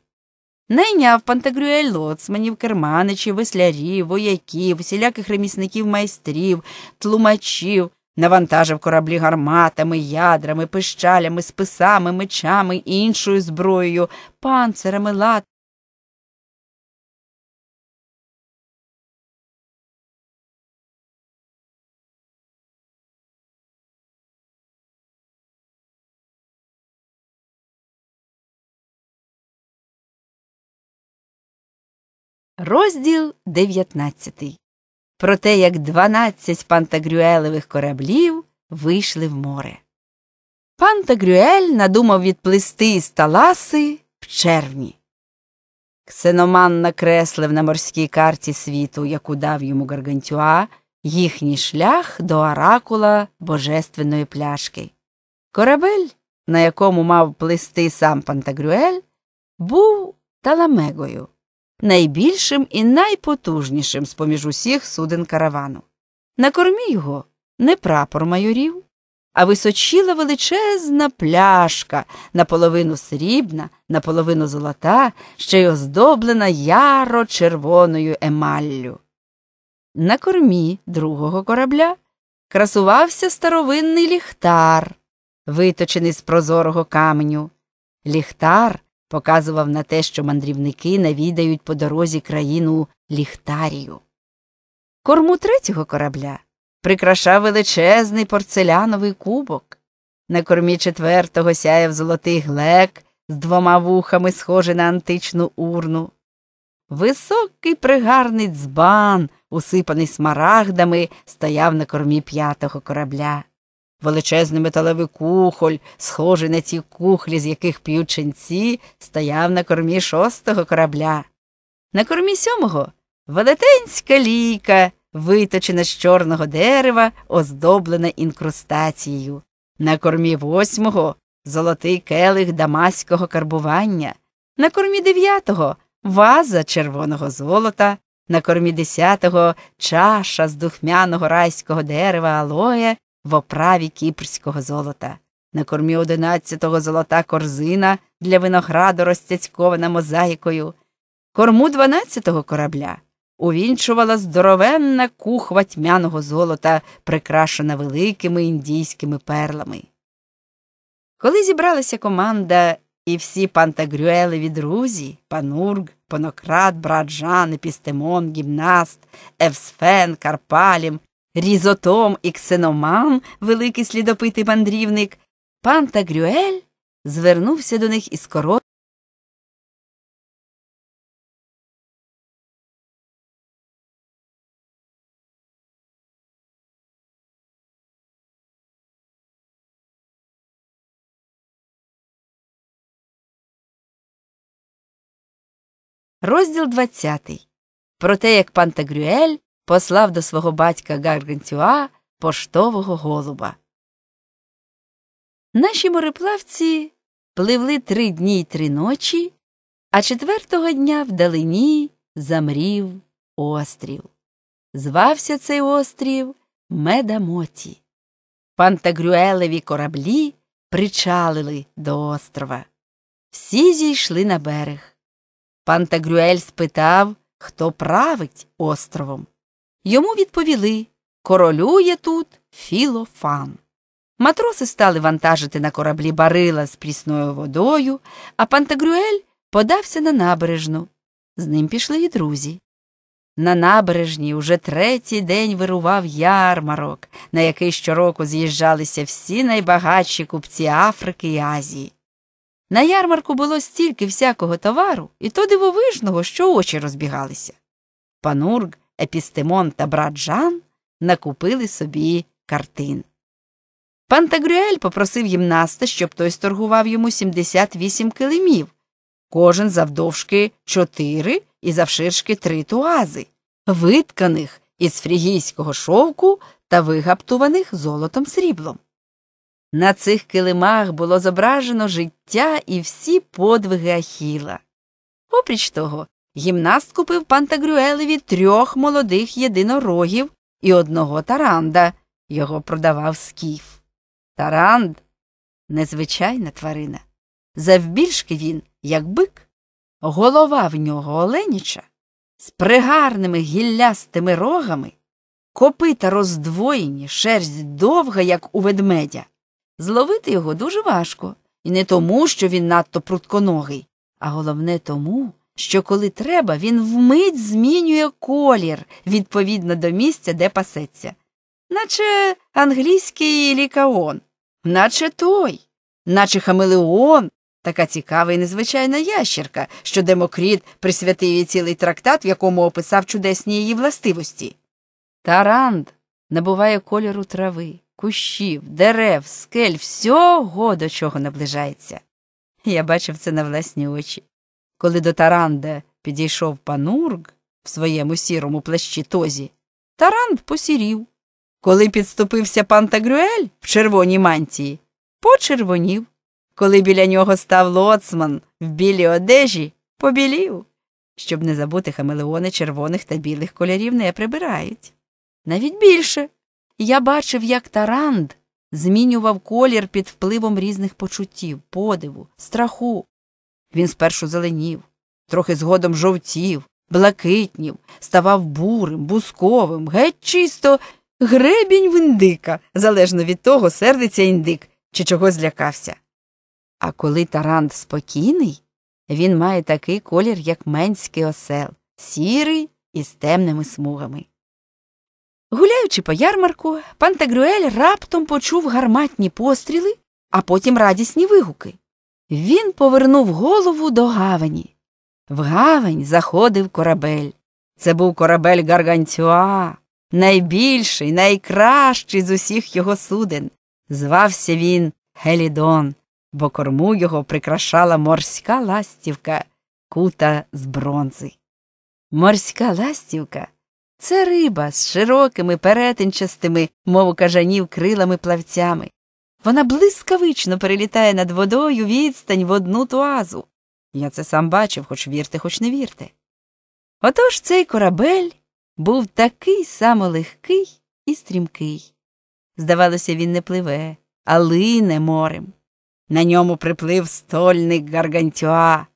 [SPEAKER 1] Найняв Пантагрюель лоцманів, керманичів, веслярів, вояків, всіляких ремісників майстрів, тлумачів, навантажив кораблі гарматами, ядрами, пищалями, списами, мечами, іншою
[SPEAKER 3] зброєю, панцирами, лат, Розділ
[SPEAKER 2] 19. Про те, як 12 пантагрюелевих кораблів
[SPEAKER 1] вийшли в море. Пантагрюель надумав відплисти з таласи в червні. Ксеноман накреслив на морській карті світу, яку дав йому Гаргантюа, їхній шлях до оракула божественної пляшки. Корабель, на якому мав плисти сам Пантагрюель, був таламегою найбільшим і найпотужнішим з поміж усіх суден каравану. На кормі його не прапор майорів, а височіла величезна пляшка, наполовину срібна, наполовину золота, ще й оздоблена яро червоною емаллю. На кормі другого корабля красувався старовинний ліхтар, виточений з прозорого каменю. Ліхтар показував на те, що мандрівники навідають по дорозі країну ліхтарію. Корму третього корабля прикрашав величезний порцеляновий кубок. На кормі четвертого сяяв золотий глек з двома вухами, схожий на античну урну. Високий пригарний дзбан, усипаний смарагдами, стояв на кормі п'ятого корабля. Величезний металевий кухоль, схожий на ті кухлі, з яких п'ють ченці, стояв на кормі шостого корабля. На кормі сьомого велетенська лійка, виточена з чорного дерева, оздоблена інкрустацією. На кормі восьмого золотий келих дамаського карбування, на кормі дев'ятого ваза червоного золота, на кормі десятого чаша з духмяного райського дерева алоє, в оправі кіпрського золота. На кормі одинадцятого золота корзина для винограду розцяцькована мозаїкою, корму дванадцятого корабля увінчувала здоровенна кухва тьмяного золота, прикрашена великими індійськими перлами. Коли зібралася команда і всі пантагрюелеві друзі Рузі, Панург, Понократ, Браджан, Епістемон, Гімнаст, Евсфен, Карпалім, Різотом і ксеноман, великий
[SPEAKER 3] слідопитий мандрівник, пан Тагрюель звернувся до них із коротким. Розділ 20. Про те, як пан
[SPEAKER 2] Тагрюель послав до свого батька Гаргантюа поштового голуба. Наші мореплавці пливли три дні й три ночі, а четвертого дня вдалині замрів
[SPEAKER 1] острів. Звався цей острів Медамоті. Пантагрюелеві кораблі причалили до острова. Всі зійшли на берег. Пантагрюель спитав, хто править островом. Йому відповіли королює тут філофан. Матроси стали вантажити на кораблі барила з прісною водою, а Пантагрюель подався на набережну. З ним пішли і друзі. На набережні уже третій день вирував ярмарок, на який щороку з'їжджалися всі найбагатші купці Африки і Азії. На ярмарку було стільки всякого товару, і то дивовижного, що очі розбігалися. Панург Епістемон та брат Жан накупили собі картин. Пантагрюель попросив гімнаста, щоб той сторгував йому 78 килимів, кожен завдовжки 4 і завширшки 3 туази, витканих із фрігійського шовку та вигаптуваних золотом сріблом. На цих килимах було зображено життя і всі подвиги Ахіла. Опріч того, Гімнаст купив Пантагрюелеві трьох молодих єдинорогів і одного таранда. Його продавав скіф. Таранд незвичайна тварина. Завбільшки він, як бик, голова в нього оленіча з пригарними гіллястими рогами, копита роздвоєні, шерсть довга, як у ведмедя. Зловити його дуже важко, і не тому, що він надто прутконогий, а головне тому, що коли треба, він вмить змінює колір відповідно до місця, де пасеться, наче англійський лікаон, наче той, наче хамелеон, така цікава і незвичайна ящерка, що Демокріт присвятив їй цілий трактат, в якому описав чудесні її властивості. Таранд набуває кольору трави, кущів, дерев, скель, всього, до чого наближається. Я бачив це на власні очі. Коли до Таранда підійшов панург в своєму сірому плащі тозі, Таранд посірів. Коли підступився пан Тагрюель в червоній мантії, почервонів. Коли біля нього став лоцман в білій одежі, побілів. Щоб не забути хамелеони червоних та білих кольорів не прибирають. Навіть більше я бачив, як Таранд змінював колір під впливом різних почуттів, подиву, страху, він спершу зеленів, трохи згодом жовтів, блакитнів, ставав бурим, бусковим, геть чисто гребінь в індика, залежно від того, сердиться індик чи чого злякався. А коли тарант спокійний, він має такий колір, як менський осел, сірий і з темними смугами. Гуляючи по ярмарку, пан пантагрюель раптом почув гарматні постріли, а потім радісні вигуки. Він повернув голову до гавані. В гавань заходив корабель. Це був корабель Гарганцюа, найбільший, найкращий з усіх його суден. Звався він Гелідон, бо корму його прикрашала морська ластівка, кута з бронзи. Морська ластівка це риба з широкими перетинчастими, мову кажанів крилами плавцями. Вона блискавично перелітає над водою відстань в одну туазу. Я це сам бачив, хоч вірте, хоч не вірте. Отож цей корабель був такий само легкий і стрімкий. Здавалося, він не пливе, а лине морем. На ньому приплив стольник Гаргантюа.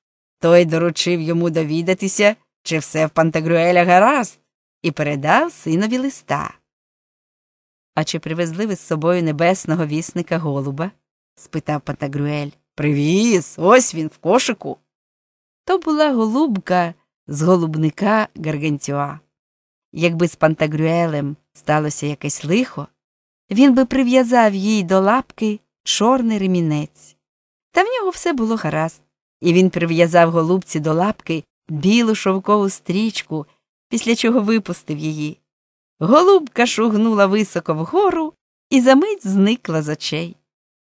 [SPEAKER 1] Той доручив йому довідатися, чи все в Пантагрюеля гаразд, і передав синові листа. А чи привезли ви з собою небесного вісника голуба? спитав Пантагрюель. Привіз, ось він в кошику. То була голубка з голубника Гаргантюа. Якби з Пантагрюелем сталося якесь лихо, він би прив'язав їй до лапки чорний ремінець. Та в нього все було гаразд, і він прив'язав голубці до лапки білу шовкову стрічку, після чого випустив її. Голубка шугнула високо вгору і за мить зникла з очей.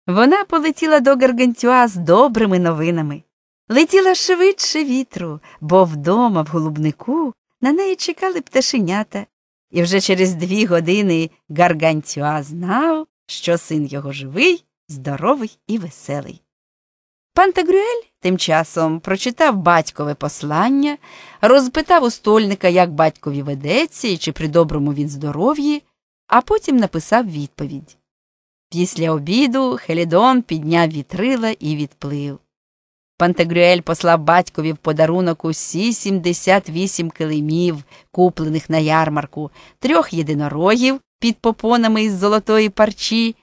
[SPEAKER 1] Вона полетіла до Гаргантюа з добрими новинами. Летіла швидше вітру, бо вдома в голубнику на неї чекали пташенята, і вже через дві години Гаргантюа знав, що син його живий, здоровий і веселий. Пантагрюель Тим часом прочитав батькове послання, розпитав у стольника, як батькові ведеться і чи при доброму він здоров'ї, а потім написав відповідь. Після обіду Хелідон підняв вітрила і відплив. Пантегрюель послав батькові в подарунок усі 78 килимів, куплених на ярмарку, трьох єдинорогів під попонами із золотої парчі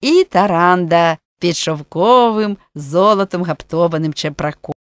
[SPEAKER 3] і таранда під шовковим золотом гаптованим чепраком.